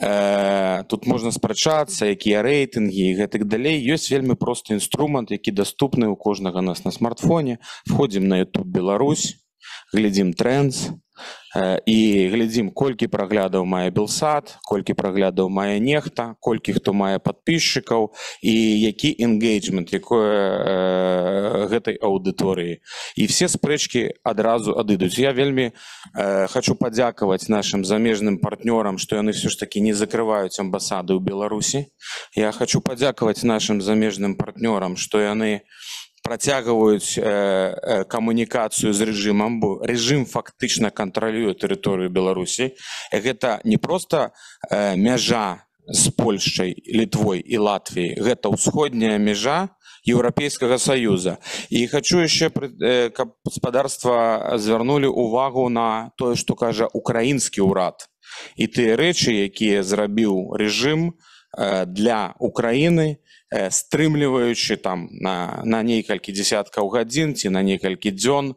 э, тут можна спрачацца якія рэйтынгі гэтых далей ёсць вельмі просты інструмент які даступны у кожнага нас на смартфоне входзім на youtube Беларусь глядзім тренд і э, глядзім колькі праглядаў мае белсад колькі праглядаў мае нехта колькі хто мае подписчикаў і які энгейджмент якое э, гэтай аўдыторыі і все спрэчки адразу адыдуць я вельмі э, хочу падзякаваць нашим замежным партнёрам что яны все ж таки не закрываюць амбасады ў беларусі я хочу падзякаваць нашим замежным партнёрам что яны не працягваюць э, э, камунікацыю з рэжымам бо рэжым фактычна кантралюе тэрыторыю беларусі гэта не проста э, мяжа з польшай літвой і латвіі гэта ўсходняя мяжа еўрапейскага саюза і хачу яшчэ каб гаспадарства звярнулі увагу на тое што кажа украінскі ўрад і тыя рэчы якія зрабіў рэжым для украіны і Э, стрымліваючы там на, на некалькі десяткаў гадзін ці на некалькі дзён э,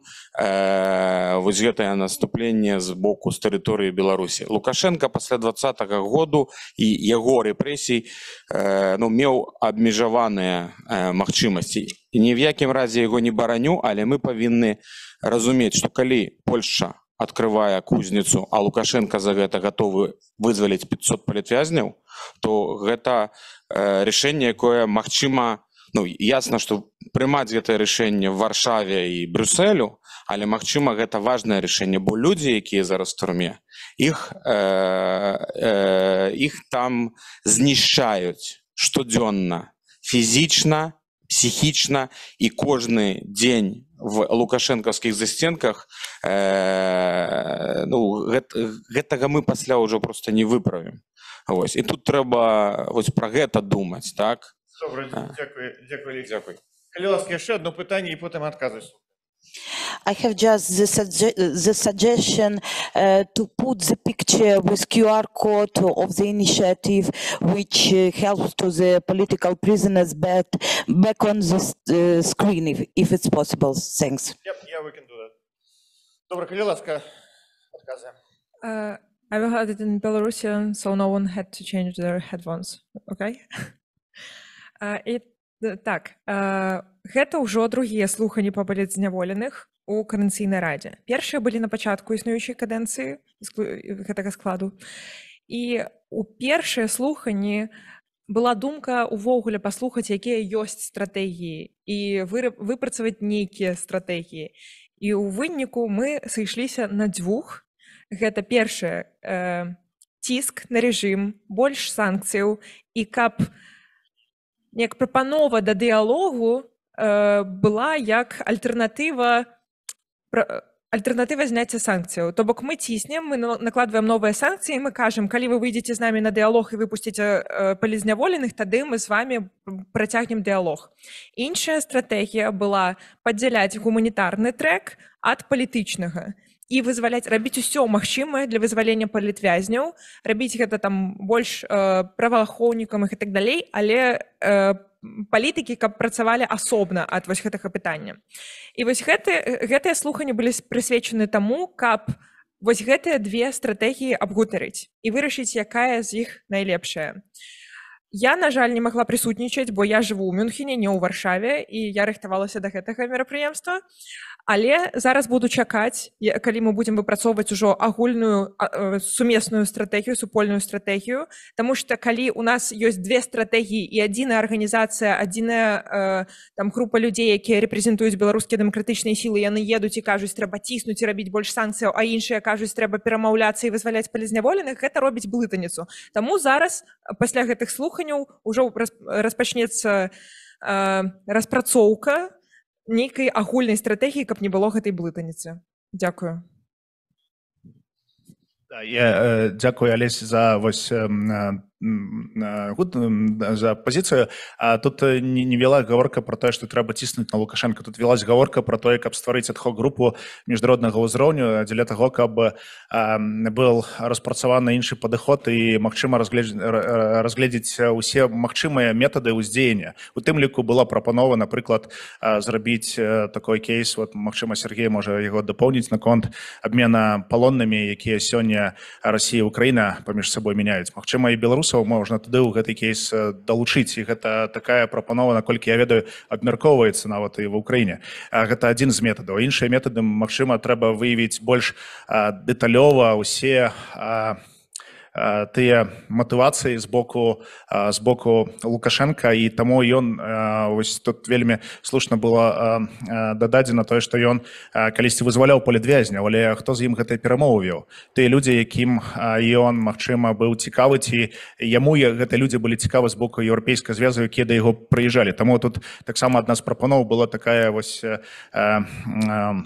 вось гэтае наступленне з боку з тэрыторыі беларусі лукашенко пасля двадцатого году і яго рэпрэсій э, ну меў абмежаваныя э, магчымасці і ні в якім разе яго не бараню але мы павінны разумець что калі польша открывая кузницу а лукашенко за гэта готовы вызволить 500 политвязняў то гэта э, решение кое магчыма ну ясно что прымаць гэтае решение в варшаве и брюсселю але магчыма гэта важное решение бо людзі якія зараз турме их их э, э, там знішчаюць штодзённо фізічна психічна и кожны день в лукашэнкаўскіх засценках э, ну, гэт, гэтага мы пасля ўжо просто не выправім ось і тут трэба вось про гэта думаць так Добрый, дзякуй, дзякуй, дзякуй. Калі, ласка, яшчэ одно пытанне і потым адказваць I have just the, suge the suggestion uh, to put the picture with QR code of the initiative, which uh, helps to the political prisoners back, back on the uh, screen, if, if it's possible. Thanks. Yep, yeah, we can do that. Добре, коли ласка, I will have it in Belarusian, so no one had to change their headphones. Okay? it, uh, э, так, э, гэта уже другие слухани по палітзняволеных. у каранцыйнай радзе першыя былі на пачатку існуючай кадэнцыі гэтага складу і у першыя слуханні была думка увогуле паслухаць якія ёсць стратэгіі і выпрацаваць нейкія стратэгіі і у выніку мы сышліся на дзвюх гэта першае э, ціск на режим больш санкцыяў і каб як прапанова да дыялогу э, была як альтэрнатыва у пра... Э, альтэрнатыва зняцця санкцыяў то бок мы ціснем мы накладваем новыя санкцыі мы кажам калі вы выйдзеце з намі на дыялог і выпусціце э, палізняволеных тады мы з вами працягнем дыялог іншая стратэгія была падзяляць гуманітарны трек ад палітычнага і вызваляць рабіць усё магчымае для вызвалення палітвязняў рабіць гэта там больш э, праваахоўнікам і так далей але по э, палітыкі каб працавалі асобна ад вось гэтага пытання і вось гэты гэтыя слуханні былі прысвечаны таму каб вось гэтыя две стратэгіі абгутарыць і вырашыць якая з іх найлепшая то я на жаль не могла прысутнічаць бо я живу у мюнхене не ў варшаве і я рыхтавалася до гэтага мерапрыемства але зараз буду чакаць калі мы будемм выпрацоўваць ужо агульную э, сумесную стратэгію супольную стратэгію Таму что калі у нас ёсць две стратэгіі і адзіная арганізацыя адзіная э, там група людзей якія рэпрэзентуюць беларускія дэмакратычныя сілы яны едуць і кажуць трэба ціснуць рабіць больш санкцыяў а іншыя кажуць трэба перамаўляцца і вызваляць палезняволеных гэта робіць блытаніцу Таму зараз пасля гэтых слухаў ўпершыню ўжо распачнецца э, распрацоўка нейкай агульнай стратэгіі каб не было гэтай блытаніцы дзякую да, я э, дзякую алесь за вось э, гу э, э, за пазіцыю А тут э, не, не вела гаворка про тое што трэба ціснуць на лукашенко тут велась гаворка про тое каб стварыць адхо групу міжнароднага ўзроўню дзеля таго каб а, был распрацаваны іншы падыход і магчыма разгледзець усе магчымыя метады ўздзеяння у тым ліку была прапанова напрыклад зрабіць такой кейс вот Мачыма Сергея можа яго дапоўніць наконт абмена палоннымі якія сёння Росія Украіна паміж сабой мяняюць Мачыма і беларус беларусаў можна тады ў гэты кейс э, далучыць і гэта такая прапанова наколькі я ведаю абмяркоўваецца нават і ва ўкраіне гэта адзін з метадаў іншыя метады магчыма трэба выявіць больш дэталёва ўсе у Э, тыя матывацыі з боку э, з боку лукашенко і таму ён э, вось тут вельмі слушна было дададзена тое што ён калісьці вызваляў полідвязня але хто з ім гэтай перамовіў тыя людзі якім ён магчыма быў цікавы ці яму я гэта людзі былі цікавы з боку еўрапейска звязы які да яго прыїджалі таму тут таксама адна з прапаноў была такая вось по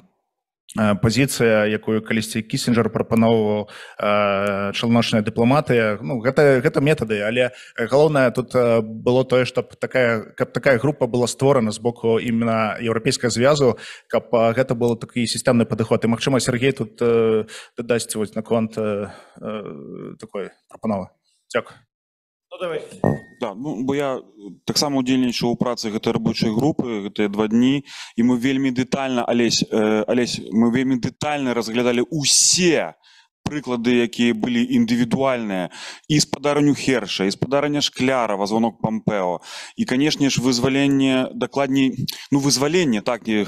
Э, пазіцыя якую калісьці кісенджер прапаноўваў э, чалночная дыпламатыя ну, гэта гэта метады але э, галоўнае тут было тое што такая каб такая група была створана з боку именно еўрапейская звязу каб гэта было такі сістэмны падыход і Мачыма Сергей тут дадасць вось наконт такой прапановы дзякую Ну, да, ну, бо я таксама удзельнічаў у працы гэтай рабочай групы гэтыя два дні і мы вельмі детальна алесь э, алесь мы вельмі детальна разглядалі усе прыклады якія былі індывідуальныя і спадарню херша і спадарня шклярова звонок пампео і канешне ж вызваленне дакладней ну вызваленне так э,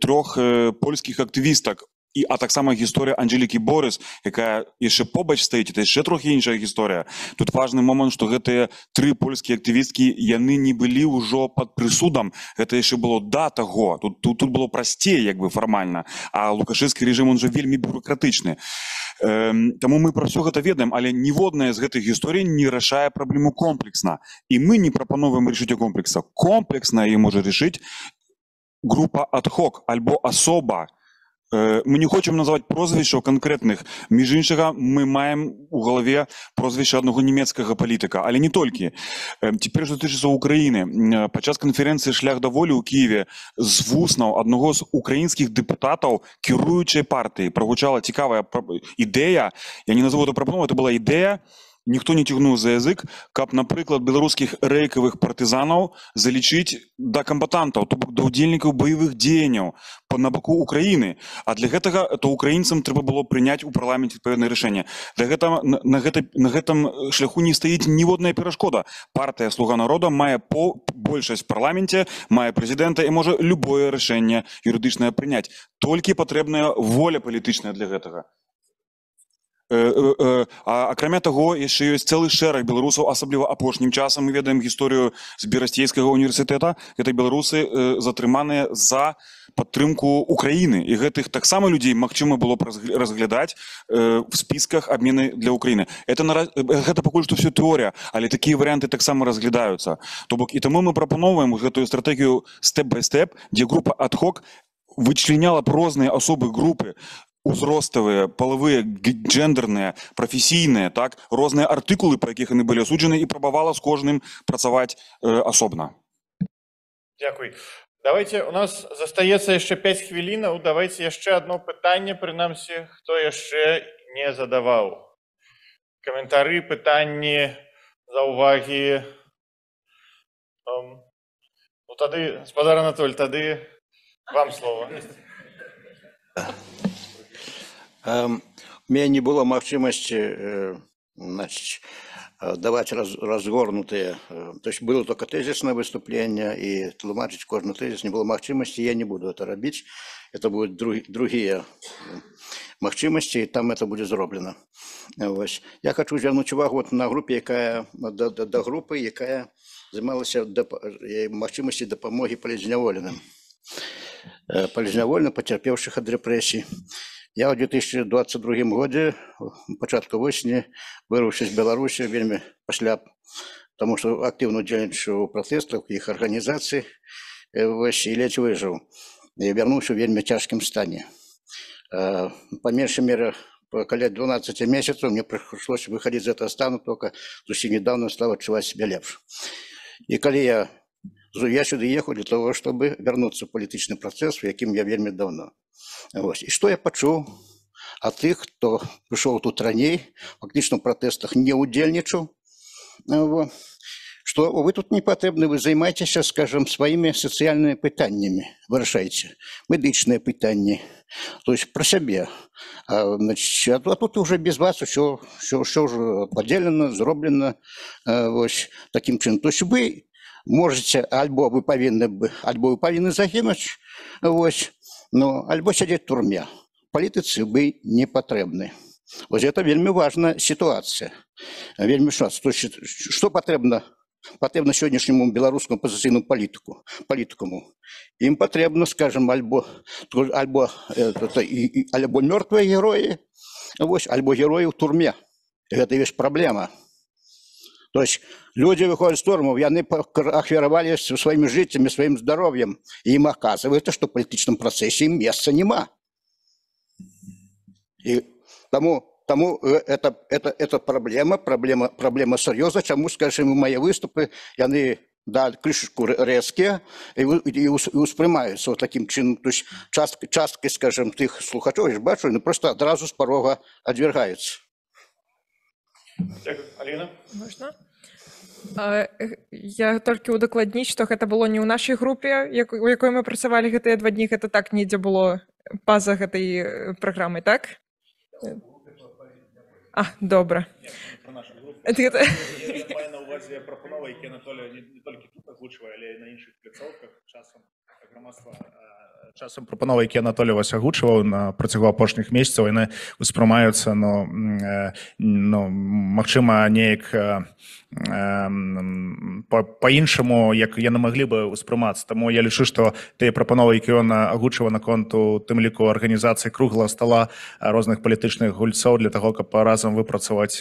трох э, польскіх актывістак і а таксама гісторыя Анжелікі Борыс якая яшчэ побач стаіць это яшчэ трохі іншая гісторыя тут важны момант што гэтыя тры польскія актывісткі яны не былі ўжо под прысудам гэта яшчэ было да таго тут тут, тут было прасцей як бы фармальна а лукашэцкі режим он же вельмі бюрократычны эм, Таму мы пра ўсё гэта ведаем але ніводная з гэтых гісторый не рашае праблему комплексна і мы не прапановваем рішыць у комплекса комплексна і можа решить група адхок альбо особо, Е, ми не хочемо називати прозвища конкретних. Між іншого, ми маємо у голові прозвище одного німецького політика, але не тільки. Е, тепер, що тиждень України, е, під час конференції «Шлях до волі» у Києві з вуснов одного з українських депутатів керуючої партії прогучала цікава ідея, я не назову це пропонувати була ідея ніхто не цягнуў за язык каб напрыклад беларускіх рэйкавых партызанаў залічыць да камбатантаў то бок да удзельнікаў баявых дзеянняў па на баку украіны а для гэтага то украінцам трэба было прыняць у парламенце адпаведнае рашэнне для гэта на гэта на гэтым шляху не стаіць ніводная перашкода партыя слуга народа мае по большасць парламенце мае прэзідэнта і можа любое рашэнне юрыдычнае прыняць толькі патрэбная воля палітычная для гэтага А акрамя таго яшчэ ёсць цэлы шэраг беларусаў асабліва апошнім часам мы ведаем гісторыю з берасцейскага універсітэта гэта беларусы затрыманыя за падтрымку украіны і гэтых таксама людзей магчыма было разглядаць в спісках абмены для украіны это на гэта пакуль што все тэорія але такія варыянты таксама разглядаюцца то бок і таму мы прапаноўваем гэтую стратэгію step-by-step -step, дзе група адхок вычленяла б розныя асобы групы узростовые, половые, гендерные, профессийные, так, разные артикулы, по которых они были осуждены, и пробовала с каждым працавать э, особно. Дякую. Давайте, у нас застается еще пять хвилин, давайте еще одно питание, при нам все, кто еще не задавал. Комментарии, питания, за уваги. Эм, ну, тогда, господин Анатолий, тогда вам слово. меня не было магчимости э, значит, э, давать раз, разгорнутые, э, то есть было только тезисное выступление, и тлумачить каждый тезис не было махчимости, я не буду это робить, это будут друг, другие махчимости, и там это будет зроблено. Вот. Я хочу вернуть увагу вот на группе, якая, до, до, до группы, якая занималась доп... махчимости допомоги полезневоленным, полезневоленным, потерпевших от репрессий. Я ў 2022 годзе пачатку восені вырушыць Беларусію вельмі пасля таму што актыўна удзельнічаў у пратэстах іх арганізацыі э, ледзь выжыў і вярнуўся ў вельмі цяжкім стане. Э, па меншай мере каля 12 месяцаў мне прыйшлося выхадзіць з этого стану только зусім недавно стала адчуваць себе лепш. І калі я Я сюди їхав для того, щоб вернутися в політичний процес, в яким я вельми давно. Ось. І що я почув? А тих, хто прийшов тут ранее, фактично в протестах не удельничав. Що ви тут не потрібні, ви займайтеся, скажімо, своїми соціальними питаннями, вирішайте, медичні питання, тобто про себе. А, значить, а тут вже а без вас все, все, все вже поділено, зроблено а, ось таким чином. Тобто ви можете альбо вы павінны бы альбо вы павінны загінуць вось но альбо сядзець турме палітыцы бы не патрэбны вось это вельмі важная сітуацыя вельмі шанс то что патрэбна патрэбна сённяшняму беларускаму пазіцыйну палітыку палітыкаму ім патрэбна скажем альбо альбо это, альбо мёртвыя героі вось альбо героі ў турме гэта весь праблема то есть Люди выходят в сторону, яны ахвяравалі сваімі жыццямі, сваім здароўем. І ім аказваецца, что в политическом процессе им места няма. І таму Тому э, это, это, это проблема, проблема, проблема серьезная. Чому, скажем, мои выступы, вони да, крышечку резкие и і, і усприймаються вот таким чином. то есть частки, частки скажем, тих слухачів, я бачу, ну, просто сразу с порога отвергаются. Дякую. Аліна? Можна? Я толькі удакладніць, што гэта было не ў нашай групе, у якой мы працавалі гэтыя два дні, гэта так недзе было па-за гэтай праграмай так. А добра. Прапанова, якія на толькі тут агучвае, але і на іншых пляцоўках часам грамадства часам прапановы які анатолі вас агучваў на працягу апошніх месяцаў яны успрымаюцца но ну, ну, магчыма неяк по-іншаму -по як яны маглі бы ўспрымацца Таму я лічу што тыя прапановы які ён агучыва на конту тым ліку арганізацыі круглого стола розных палітычных гульцоў для того каб разам выпрацаваць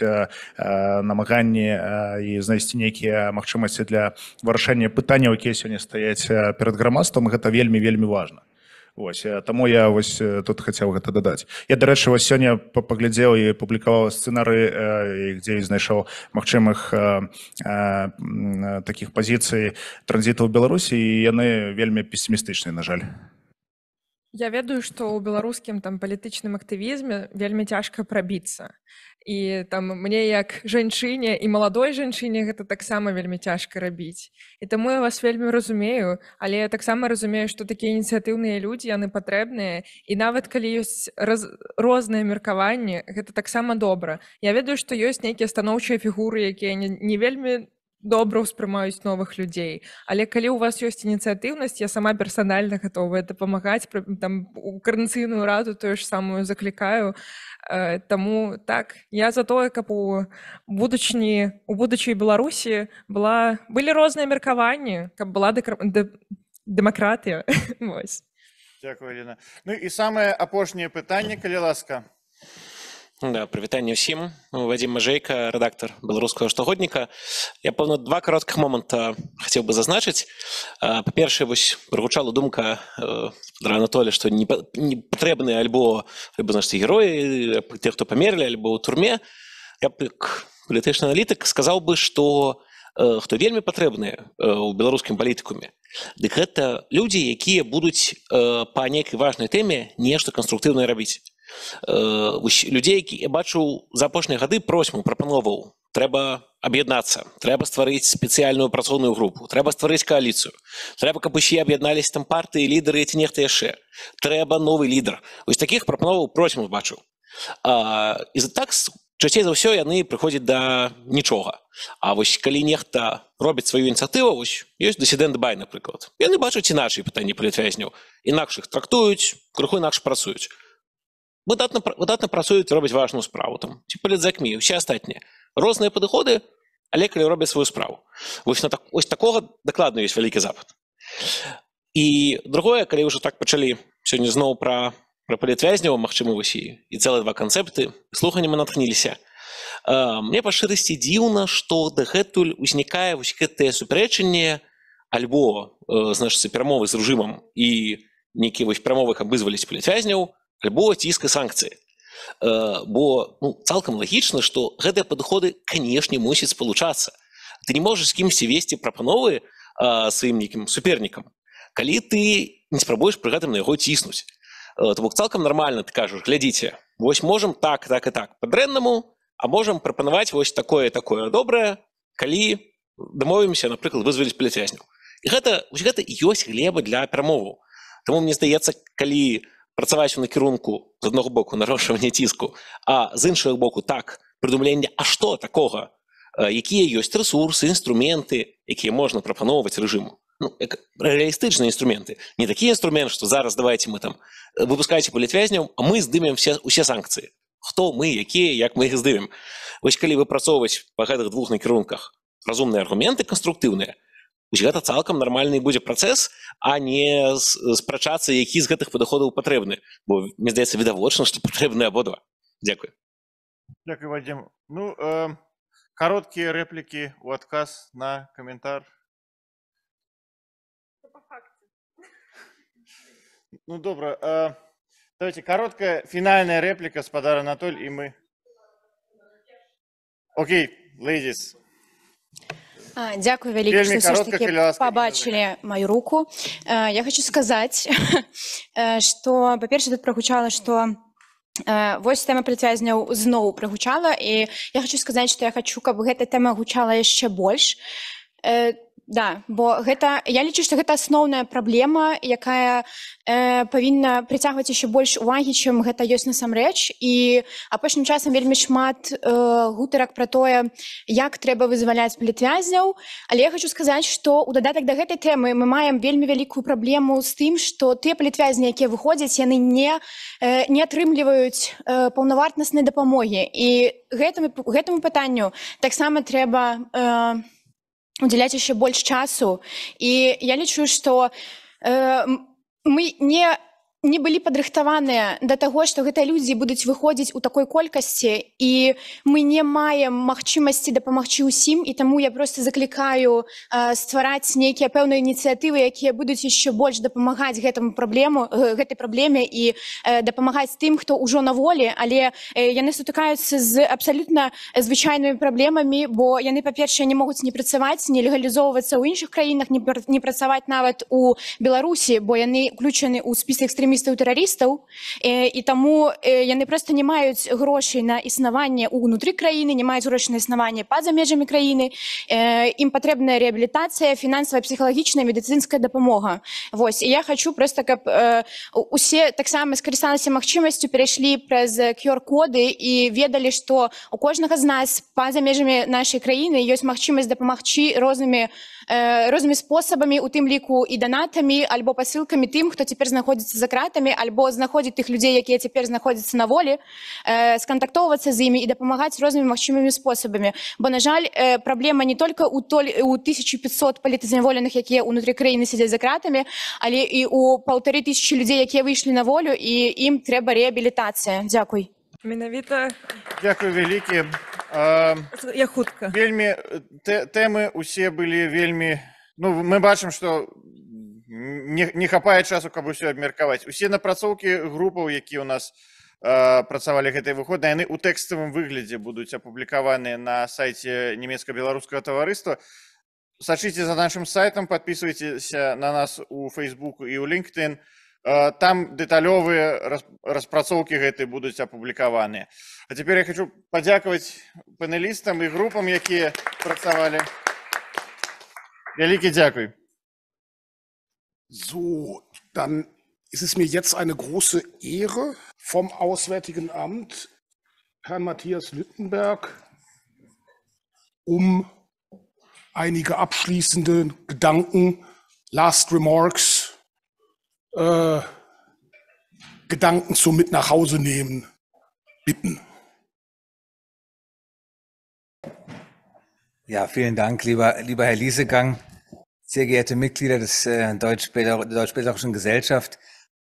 намаганні і знайсці нейкія магчымасці для вырашэння пытання якія сёння стаяць перад грамадствам гэта вельмі вельмі важно Вось, э, таму я вось э, тут хацеў гэта дадаць я дарэчы вас сёння паглядзеў і публікаваў сцэнары э, дзе знайшоў магчымых таких пазіцый транзітаў беларусі і яны вельмі пессімістычныя на жаль Я ведаю, што ў беларускім там палітычным актывізме вельмі цяжка прабіцца. І там мне як жанчыне і маладой жанчыне гэта таксама вельмі цяжка рабіць. І таму я вас вельмі разумею, але я таксама разумею, што такія ініцыятыўныя людзі яны патрэбныя. І нават калі ёсць раз... розныя меркаванні, гэта таксама добра. Я ведаю, што ёсць нейкія станоўчыя фігуры, якія не, не вельмі добра ўспрымаюць новых людзей але калі у вас ёсць ініцыятыўнасць я сама персанальна готовая дапамагаць там у карнцыйную раду тое ж самую заклікаю э, таму так я за тое каб у будучні у будучай беларусі была былі розныя меркаванні каб была дэкар... дэ... дэмакратыя ну і самае апошняе пытанне калі ласка Да, прывітанне ўсім вадзім мажэйка рэдактор беларускага штогодніка я пэўна два кароткіх моманта хацеў бы зазначыць па-першае вось прагучала думка э, дра анатоля што не патрэбны альбо альбо нашсці героі те хто памерлі альбо ў турме я палітычны аналітык сказаў бы што э, хто вельмі патрэбны ў э, беларускім палітыкуме Дык гэта людзі якія будуць па нейкай важнай тэме нешта канструктыўна рабіць Э, людзей які я бачу за апошнія гады просьму прапановаў трэба аб'яднацца трэба стварыць спецыяльную працоўную групу трэба стварыць коаліцыю трэба каб усе аб'ядналіся там партыі лідары ці нехта яшчэ трэба новы лідар вось таких прапановаў просьму бачу і так, за так часцей за ўсё яны прыходзяць да нічога А вось калі нехта робіць сваю ініцыятыву вось ёсць дысідэнт бай напрыклад яны бачуць і нашы пытанні палітвязняў інакшых трактуюць крыху інакш працуюць выдатна, выдатна працуюць робяць важную справу там ці палідзакмі ўсе астатнія розныя падыходы але калі робяць сваю справу вось на так ось такога дакладна ёсць вялікі запад і другое калі ўжо так пачалі сёння зноў пра пра палітвязняў магчыма усі і цэлы два канцэпты слухання мы наткніліся мне па шырасці дзіўна што дагэтуль узнікае вось гэтае супярэчанне альбо э, значыцца перамовы з ружымам і нейкі вось прамовых абызвались палітвязняў альбо ціска санкцыі бо ну, цалкам лагічна што гэтыя падыходы канешне мусяць спалучацца ты не можаш кімсьці весці прапановы сваім нейкім супернікам калі ты не спрабуеш пры гэтым на яго ціснуць то бок цалкам нормально ты кажаш глядзіце вось можемм так так і так па-дрэннаму а можам прапанаваць вось такое такое добрае калі дамовімся напрыклад вызваліць пляцязню гэта гэта ёсць глеба для перамоваў Таму мне здаецца калі ты працаваць у накірунку з аднаго боку нарошвання ціску а з іншага боку так прыдумленне А што такога якія ёсць ресурсы інструменты якія можна прапаноўваць рэжыму ну, рэалістычныя інструменты не такі інструмент што зараз давайте мы там выпускаце палітвязняў а мы здымем все усе санкцыі хто мы якія як мы іх здымем вось калі выпрацоўваць па гэтых двух накірунках разумныя аргументы канструктыўныя Вось гэта цалкам нармальны будзе працэс а не спрачацца які з гэтых падаходаў патрэбны бо мне здаецца відавочна што патрэбны абодва Дякую Дякую Вадзім ну э, кароткія рэплікі у отказ на каментар Ну добра э, давайте короткая финальная реплика, спадар Анатоль и мы Окей okay, ladies. Дякую вялікі што ж такі пабачылі маю руку. Я хочу сказаць, што э, па-перша тут прагучала, што вось тэма прыцвязняў зноў прагучала і я хочу сказаць, што я хочу, каб гэта тэма гучала яшчэ больш. Э, Да бо гэта я лічу што гэта асноўная праблема якая э, павінна прыцягваць яшчэ больш увагі чым гэта ёсць насамрэч і апошнім часам вельмі шмат э, гутарак пра тое як трэба вызваляць плетвязняў але я хочу сказаць што у дадатак да гэтай тэмы мы маем вельмі вялікую праблему з тым што тыя плетвязні якія выходзяць яны не э, не атрымліваюць э, паўнавартаснай дапамогі і гэтаму гэтаму пытанню таксама трэба у э, уделять еще больше часу. И я лечу, что э, мы не не былі падрыхтаваныя да таго што гэта людзі будуць выходзіць у такой колькасці і мы не маем магчымасці дапамагчы ўсім і таму я просто заклікаю э, ствараць нейкія пэўныя ініцыятывы якія будуць еще больш дапамагаць гэтаму праблему э, гэтай праблеме і э, дапамагаць тым хто ўжо на волі але э, яны сутыкаюцца з абсалютна звычайнымі праблемамі бо яны па-першае не могуць не працаваць не легалізоўвацца ў іншых краінах не працаваць нават у беларусі бо яны ключаны ў спісах стрімі экстрэмістаў тэрарыстаў э, і таму э, яны проста не маюць грошай на існаванне ўнутры краіны не маюць грошае існаванне па-за межамі краіны э, ім патрэбная реабілітацыя фінансавая псіхалагічная медыцынская дапамога восьось я хочу просто каб э, усе таксама скарысталася магчымасцю перайшлі праз кёр-коды і ведалі што у кожнага з нас па-за межамі нашай краіны ёсць магчымасць дапамагчы рознымі у розмі спосабамі у тым ліку і данатамі альбо пасылкамі тым хто цяпер знаходзіцца за кратамі альбо знаходзіць тых людзей якія цяпер знаходзяцца на волі скантактоўвацца з імі і дапамагаць рознымі магчымымі спосабамі бо на жаль праблема не только у толь у 1500 палітызняволеных якія ўнутры краіны сядзяць за кратамі але і у паўтары тысячи людзей якія выйшлі на волю і ім трэба реабілітацыя Дякуй менавіта Дякую вялікі я хутка вельмі тэмы усе былі вельмі ну мы бачым что не, не хапае часу каб усё абмеркаваць усе напрацоўкі групаў які у нас працавалі гэтыя выходныя яны ў тэкставым выглядзе будуць апублікаваны на сайце нямецка-беларускага таварыства сачыце за нашым сайтам подписывайтеся на нас у фейсбуку і ў linkedin у Э, там дэталёвыя распрацоўкі гэтай будуць апублікаваныя А цяпер я хочу падзякаваць панелістам і групам якія працавалі вялікі дзякуй so dann ist es mir jetzt eine große ehre vom auswärtigen amt herrn matthias lüttenberg um einige abschließende gedanken last remarks äh, Gedanken zum Mit nach Hause nehmen bitten. Ja, vielen Dank, lieber, lieber Herr Liesegang, sehr geehrte Mitglieder des äh, Deutsch-Belgischen Gesellschaft,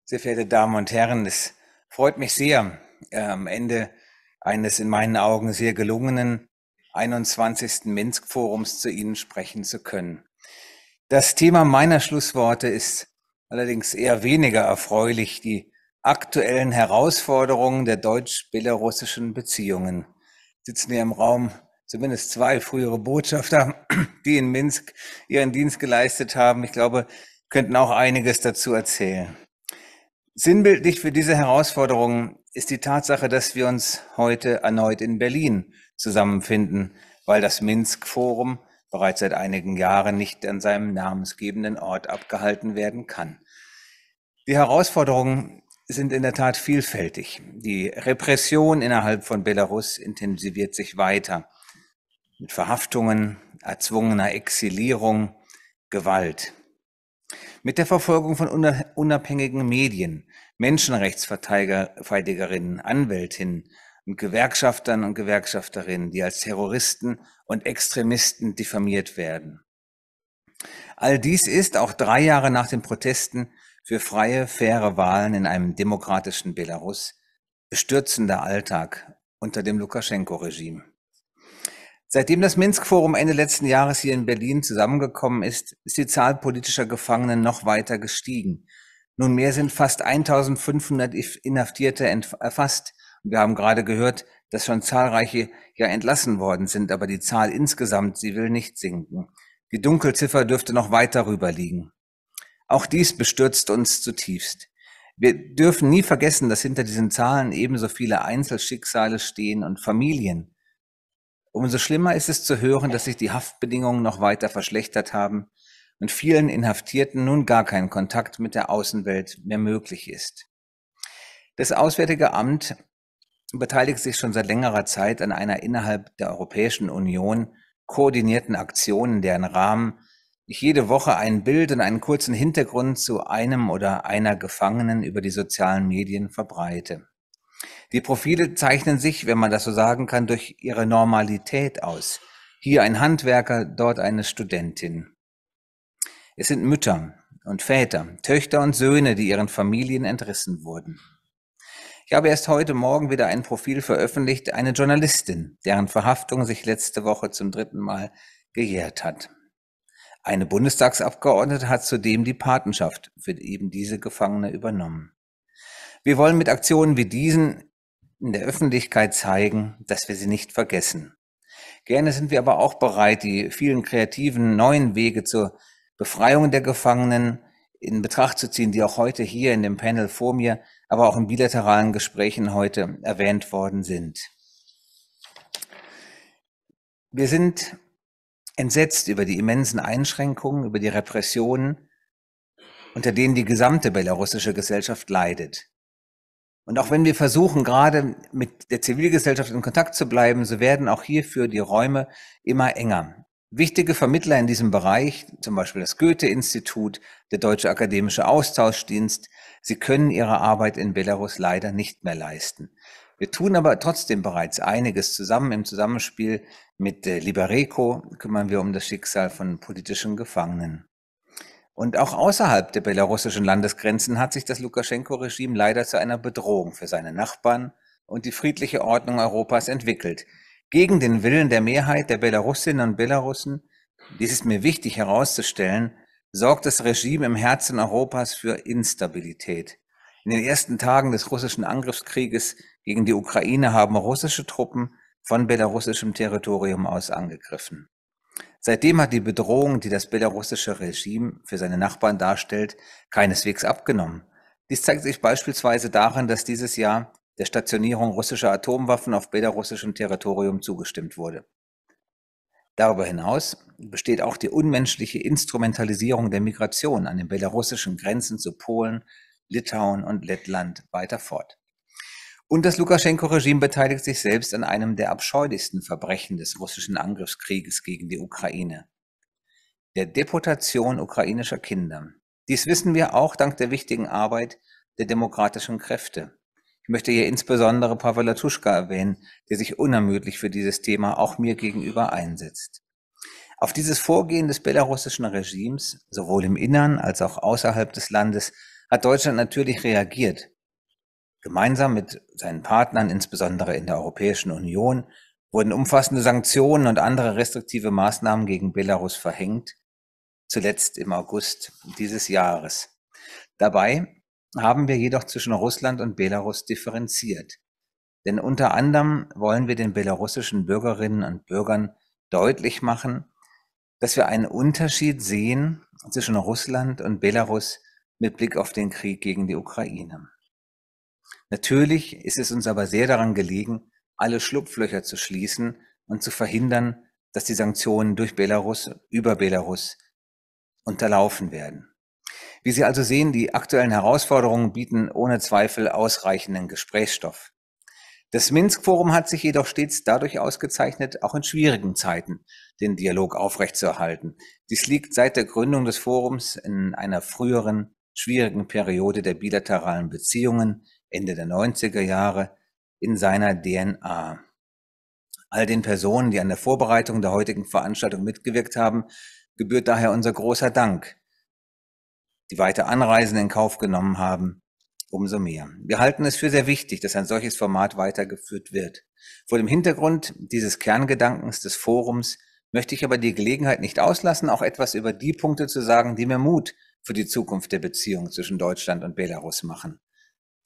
sehr verehrte Damen und Herren, es freut mich sehr, äh, am Ende eines in meinen Augen sehr gelungenen 21. Minsk-Forums zu Ihnen sprechen zu können. Das Thema meiner Schlussworte ist allerdings eher weniger erfreulich die aktuellen Herausforderungen der deutsch-belarussischen Beziehungen. Sitzen hier im Raum zumindest zwei frühere Botschafter, die in Minsk ihren Dienst geleistet haben. Ich glaube, könnten auch einiges dazu erzählen. Sinnbildlich für diese Herausforderungen ist die Tatsache, dass wir uns heute erneut in Berlin zusammenfinden, weil das Minsk-Forum bereits seit einigen Jahren nicht an seinem namensgebenden Ort abgehalten werden kann. Die Herausforderungen sind in der Tat vielfältig. Die Repression innerhalb von Belarus intensiviert sich weiter mit Verhaftungen, erzwungener Exilierung, Gewalt. Mit der Verfolgung von unabhängigen Medien, Menschenrechtsverteidigerinnen, Anwältinnen, und Gewerkschaftern und Gewerkschafterinnen, die als Terroristen und Extremisten diffamiert werden. All dies ist auch drei Jahre nach den Protesten für freie, faire Wahlen in einem demokratischen Belarus bestürzender Alltag unter dem Lukaschenko-Regime. Seitdem das Minsk-Forum Ende letzten Jahres hier in Berlin zusammengekommen ist, ist die Zahl politischer Gefangenen noch weiter gestiegen. Nunmehr sind fast 1500 Inhaftierte erfasst, wir haben gerade gehört, dass schon zahlreiche ja entlassen worden sind, aber die Zahl insgesamt, sie will nicht sinken. Die Dunkelziffer dürfte noch weiter rüber liegen. Auch dies bestürzt uns zutiefst. Wir dürfen nie vergessen, dass hinter diesen Zahlen ebenso viele Einzelschicksale stehen und Familien. Umso schlimmer ist es zu hören, dass sich die Haftbedingungen noch weiter verschlechtert haben und vielen Inhaftierten nun gar kein Kontakt mit der Außenwelt mehr möglich ist. Das Auswärtige Amt beteiligt sich schon seit längerer Zeit an einer innerhalb der Europäischen Union koordinierten Aktion, deren Rahmen ich jede Woche ein Bild und einen kurzen Hintergrund zu einem oder einer Gefangenen über die sozialen Medien verbreite. Die Profile zeichnen sich, wenn man das so sagen kann, durch ihre Normalität aus. Hier ein Handwerker, dort eine Studentin. Es sind Mütter und Väter, Töchter und Söhne, die ihren Familien entrissen wurden. Ich habe erst heute Morgen wieder ein Profil veröffentlicht, eine Journalistin, deren Verhaftung sich letzte Woche zum dritten Mal gejährt hat. Eine Bundestagsabgeordnete hat zudem die Patenschaft für eben diese Gefangene übernommen. Wir wollen mit Aktionen wie diesen in der Öffentlichkeit zeigen, dass wir sie nicht vergessen. Gerne sind wir aber auch bereit, die vielen kreativen neuen Wege zur Befreiung der Gefangenen in Betracht zu ziehen, die auch heute hier in dem Panel vor mir, aber auch in bilateralen Gesprächen heute erwähnt worden sind. Wir sind entsetzt über die immensen Einschränkungen, über die Repressionen, unter denen die gesamte belarussische Gesellschaft leidet. Und auch wenn wir versuchen, gerade mit der Zivilgesellschaft in Kontakt zu bleiben, so werden auch hierfür die Räume immer enger. Wichtige Vermittler in diesem Bereich, zum Beispiel das Goethe-Institut, der Deutsche Akademische Austauschdienst, sie können ihre Arbeit in Belarus leider nicht mehr leisten. Wir tun aber trotzdem bereits einiges zusammen. Im Zusammenspiel mit äh, Libereco kümmern wir um das Schicksal von politischen Gefangenen. Und auch außerhalb der belarussischen Landesgrenzen hat sich das Lukaschenko-Regime leider zu einer Bedrohung für seine Nachbarn und die friedliche Ordnung Europas entwickelt gegen den Willen der Mehrheit der Belarusinnen und Belarussen, dies ist mir wichtig herauszustellen, sorgt das Regime im Herzen Europas für Instabilität. In den ersten Tagen des russischen Angriffskrieges gegen die Ukraine haben russische Truppen von belarussischem Territorium aus angegriffen. Seitdem hat die Bedrohung, die das belarussische Regime für seine Nachbarn darstellt, keineswegs abgenommen. Dies zeigt sich beispielsweise darin, dass dieses Jahr der Stationierung russischer Atomwaffen auf belarussischem Territorium zugestimmt wurde. Darüber hinaus besteht auch die unmenschliche Instrumentalisierung der Migration an den belarussischen Grenzen zu Polen, Litauen und Lettland weiter fort. Und das Lukaschenko-Regime beteiligt sich selbst an einem der abscheulichsten Verbrechen des russischen Angriffskrieges gegen die Ukraine, der Deportation ukrainischer Kinder. Dies wissen wir auch dank der wichtigen Arbeit der demokratischen Kräfte, ich möchte hier insbesondere Pavel Latuschka erwähnen, der sich unermüdlich für dieses Thema auch mir gegenüber einsetzt. Auf dieses Vorgehen des belarussischen Regimes, sowohl im Innern als auch außerhalb des Landes, hat Deutschland natürlich reagiert. Gemeinsam mit seinen Partnern, insbesondere in der Europäischen Union, wurden umfassende Sanktionen und andere restriktive Maßnahmen gegen Belarus verhängt, zuletzt im August dieses Jahres. Dabei haben wir jedoch zwischen Russland und Belarus differenziert, denn unter anderem wollen wir den belarussischen Bürgerinnen und Bürgern deutlich machen, dass wir einen Unterschied sehen zwischen Russland und Belarus mit Blick auf den Krieg gegen die Ukraine. Natürlich ist es uns aber sehr daran gelegen, alle Schlupflöcher zu schließen und zu verhindern, dass die Sanktionen durch Belarus, über Belarus unterlaufen werden. Wie Sie also sehen, die aktuellen Herausforderungen bieten ohne Zweifel ausreichenden Gesprächsstoff. Das Minsk-Forum hat sich jedoch stets dadurch ausgezeichnet, auch in schwierigen Zeiten den Dialog aufrechtzuerhalten. Dies liegt seit der Gründung des Forums in einer früheren, schwierigen Periode der bilateralen Beziehungen Ende der 90er Jahre in seiner DNA. All den Personen, die an der Vorbereitung der heutigen Veranstaltung mitgewirkt haben, gebührt daher unser großer Dank die weite Anreisen in Kauf genommen haben, umso mehr. Wir halten es für sehr wichtig, dass ein solches Format weitergeführt wird. Vor dem Hintergrund dieses Kerngedankens des Forums möchte ich aber die Gelegenheit nicht auslassen, auch etwas über die Punkte zu sagen, die mir Mut für die Zukunft der Beziehung zwischen Deutschland und Belarus machen.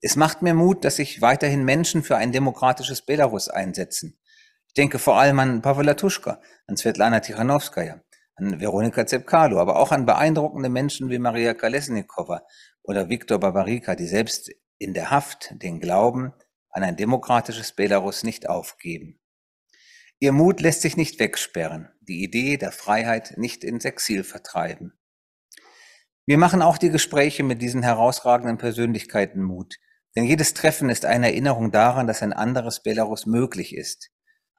Es macht mir Mut, dass sich weiterhin Menschen für ein demokratisches Belarus einsetzen. Ich denke vor allem an Pavel Tuschka, an Svetlana Tichanowskaja, an Veronika Zepkalo, aber auch an beeindruckende Menschen wie Maria Kalesnikova oder Viktor Babarika, die selbst in der Haft den Glauben an ein demokratisches Belarus nicht aufgeben. Ihr Mut lässt sich nicht wegsperren, die Idee der Freiheit nicht ins Exil vertreiben. Wir machen auch die Gespräche mit diesen herausragenden Persönlichkeiten Mut, denn jedes Treffen ist eine Erinnerung daran, dass ein anderes Belarus möglich ist.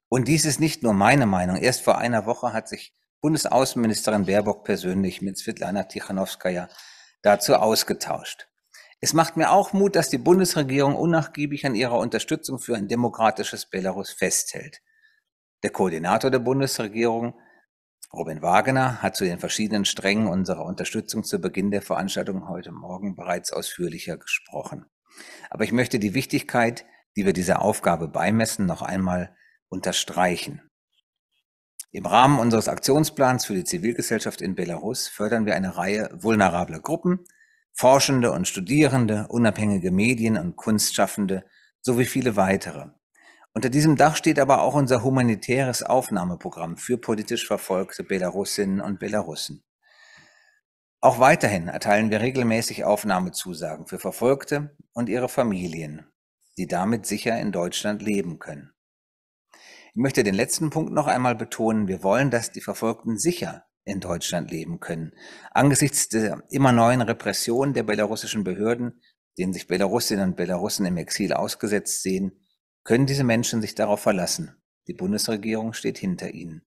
Und dies ist nicht nur meine Meinung. Erst vor einer Woche hat sich Bundesaußenministerin Baerbock persönlich mit Svetlana Tichanowskaja dazu ausgetauscht. Es macht mir auch Mut, dass die Bundesregierung unnachgiebig an ihrer Unterstützung für ein demokratisches Belarus festhält. Der Koordinator der Bundesregierung, Robin Wagner, hat zu den verschiedenen Strängen unserer Unterstützung zu Beginn der Veranstaltung heute Morgen bereits ausführlicher gesprochen. Aber ich möchte die Wichtigkeit, die wir dieser Aufgabe beimessen, noch einmal unterstreichen. Im Rahmen unseres Aktionsplans für die Zivilgesellschaft in Belarus fördern wir eine Reihe vulnerabler Gruppen, Forschende und Studierende, unabhängige Medien und Kunstschaffende sowie viele weitere. Unter diesem Dach steht aber auch unser humanitäres Aufnahmeprogramm für politisch verfolgte Belarusinnen und Belarussen. Auch weiterhin erteilen wir regelmäßig Aufnahmezusagen für Verfolgte und ihre Familien, die damit sicher in Deutschland leben können. Ich möchte den letzten Punkt noch einmal betonen. Wir wollen, dass die Verfolgten sicher in Deutschland leben können. Angesichts der immer neuen Repression der belarussischen Behörden, denen sich Belarusinnen und Belarussen im Exil ausgesetzt sehen, können diese Menschen sich darauf verlassen. Die Bundesregierung steht hinter ihnen.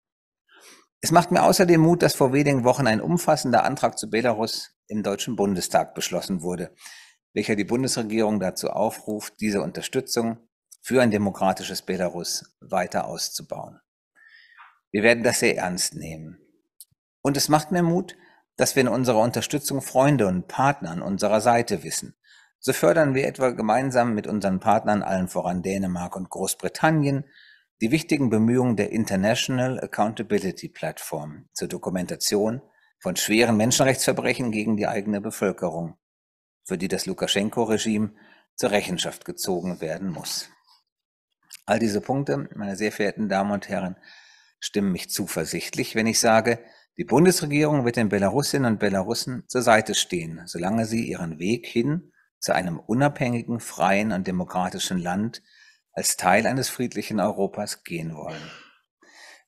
Es macht mir außerdem Mut, dass vor wenigen Wochen ein umfassender Antrag zu Belarus im Deutschen Bundestag beschlossen wurde, welcher die Bundesregierung dazu aufruft, diese Unterstützung für ein demokratisches Belarus weiter auszubauen. Wir werden das sehr ernst nehmen. Und es macht mir Mut, dass wir in unserer Unterstützung Freunde und Partner an unserer Seite wissen. So fördern wir etwa gemeinsam mit unseren Partnern, allen voran Dänemark und Großbritannien, die wichtigen Bemühungen der International Accountability Platform zur Dokumentation von schweren Menschenrechtsverbrechen gegen die eigene Bevölkerung, für die das Lukaschenko-Regime zur Rechenschaft gezogen werden muss. All diese Punkte, meine sehr verehrten Damen und Herren, stimmen mich zuversichtlich, wenn ich sage, die Bundesregierung wird den Belarusinnen und Belarussen zur Seite stehen, solange sie ihren Weg hin zu einem unabhängigen, freien und demokratischen Land als Teil eines friedlichen Europas gehen wollen.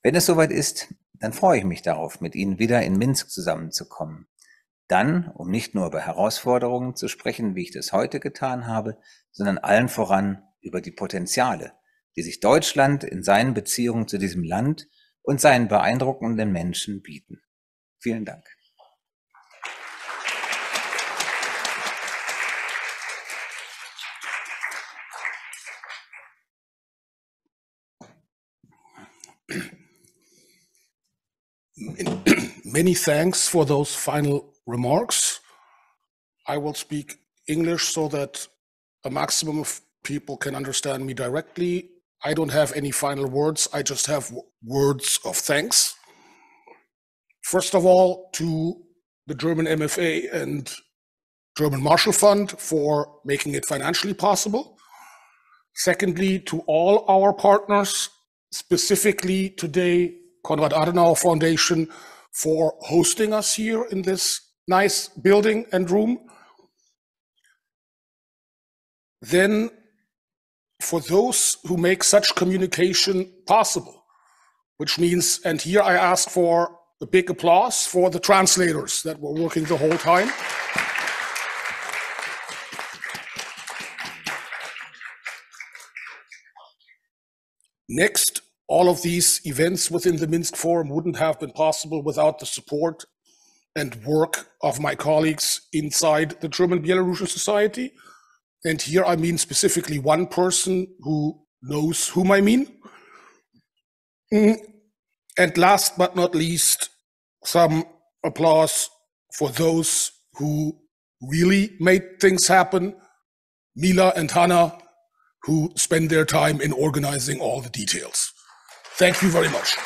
Wenn es soweit ist, dann freue ich mich darauf, mit Ihnen wieder in Minsk zusammenzukommen. Dann, um nicht nur über Herausforderungen zu sprechen, wie ich das heute getan habe, sondern allen voran über die Potenziale, die sich Deutschland in seinen Beziehungen zu diesem Land und seinen beeindruckenden Menschen bieten. Vielen Dank. Many thanks for those final remarks. I will speak English so that a maximum of people can understand me directly I don't have any final words. I just have words of thanks. First of all, to the German MFA and German Marshall Fund for making it financially possible. Secondly, to all our partners, specifically today, Konrad Adenauer Foundation for hosting us here in this nice building and room. Then for those who make such communication possible, which means, and here I ask for a big applause for the translators that were working the whole time. Next, all of these events within the Minsk Forum wouldn't have been possible without the support and work of my colleagues inside the German Belarusian Society, and here I mean specifically one person who knows whom I mean. Mm. And last but not least, some applause for those who really made things happen Mila and Hannah, who spend their time in organizing all the details. Thank you very much.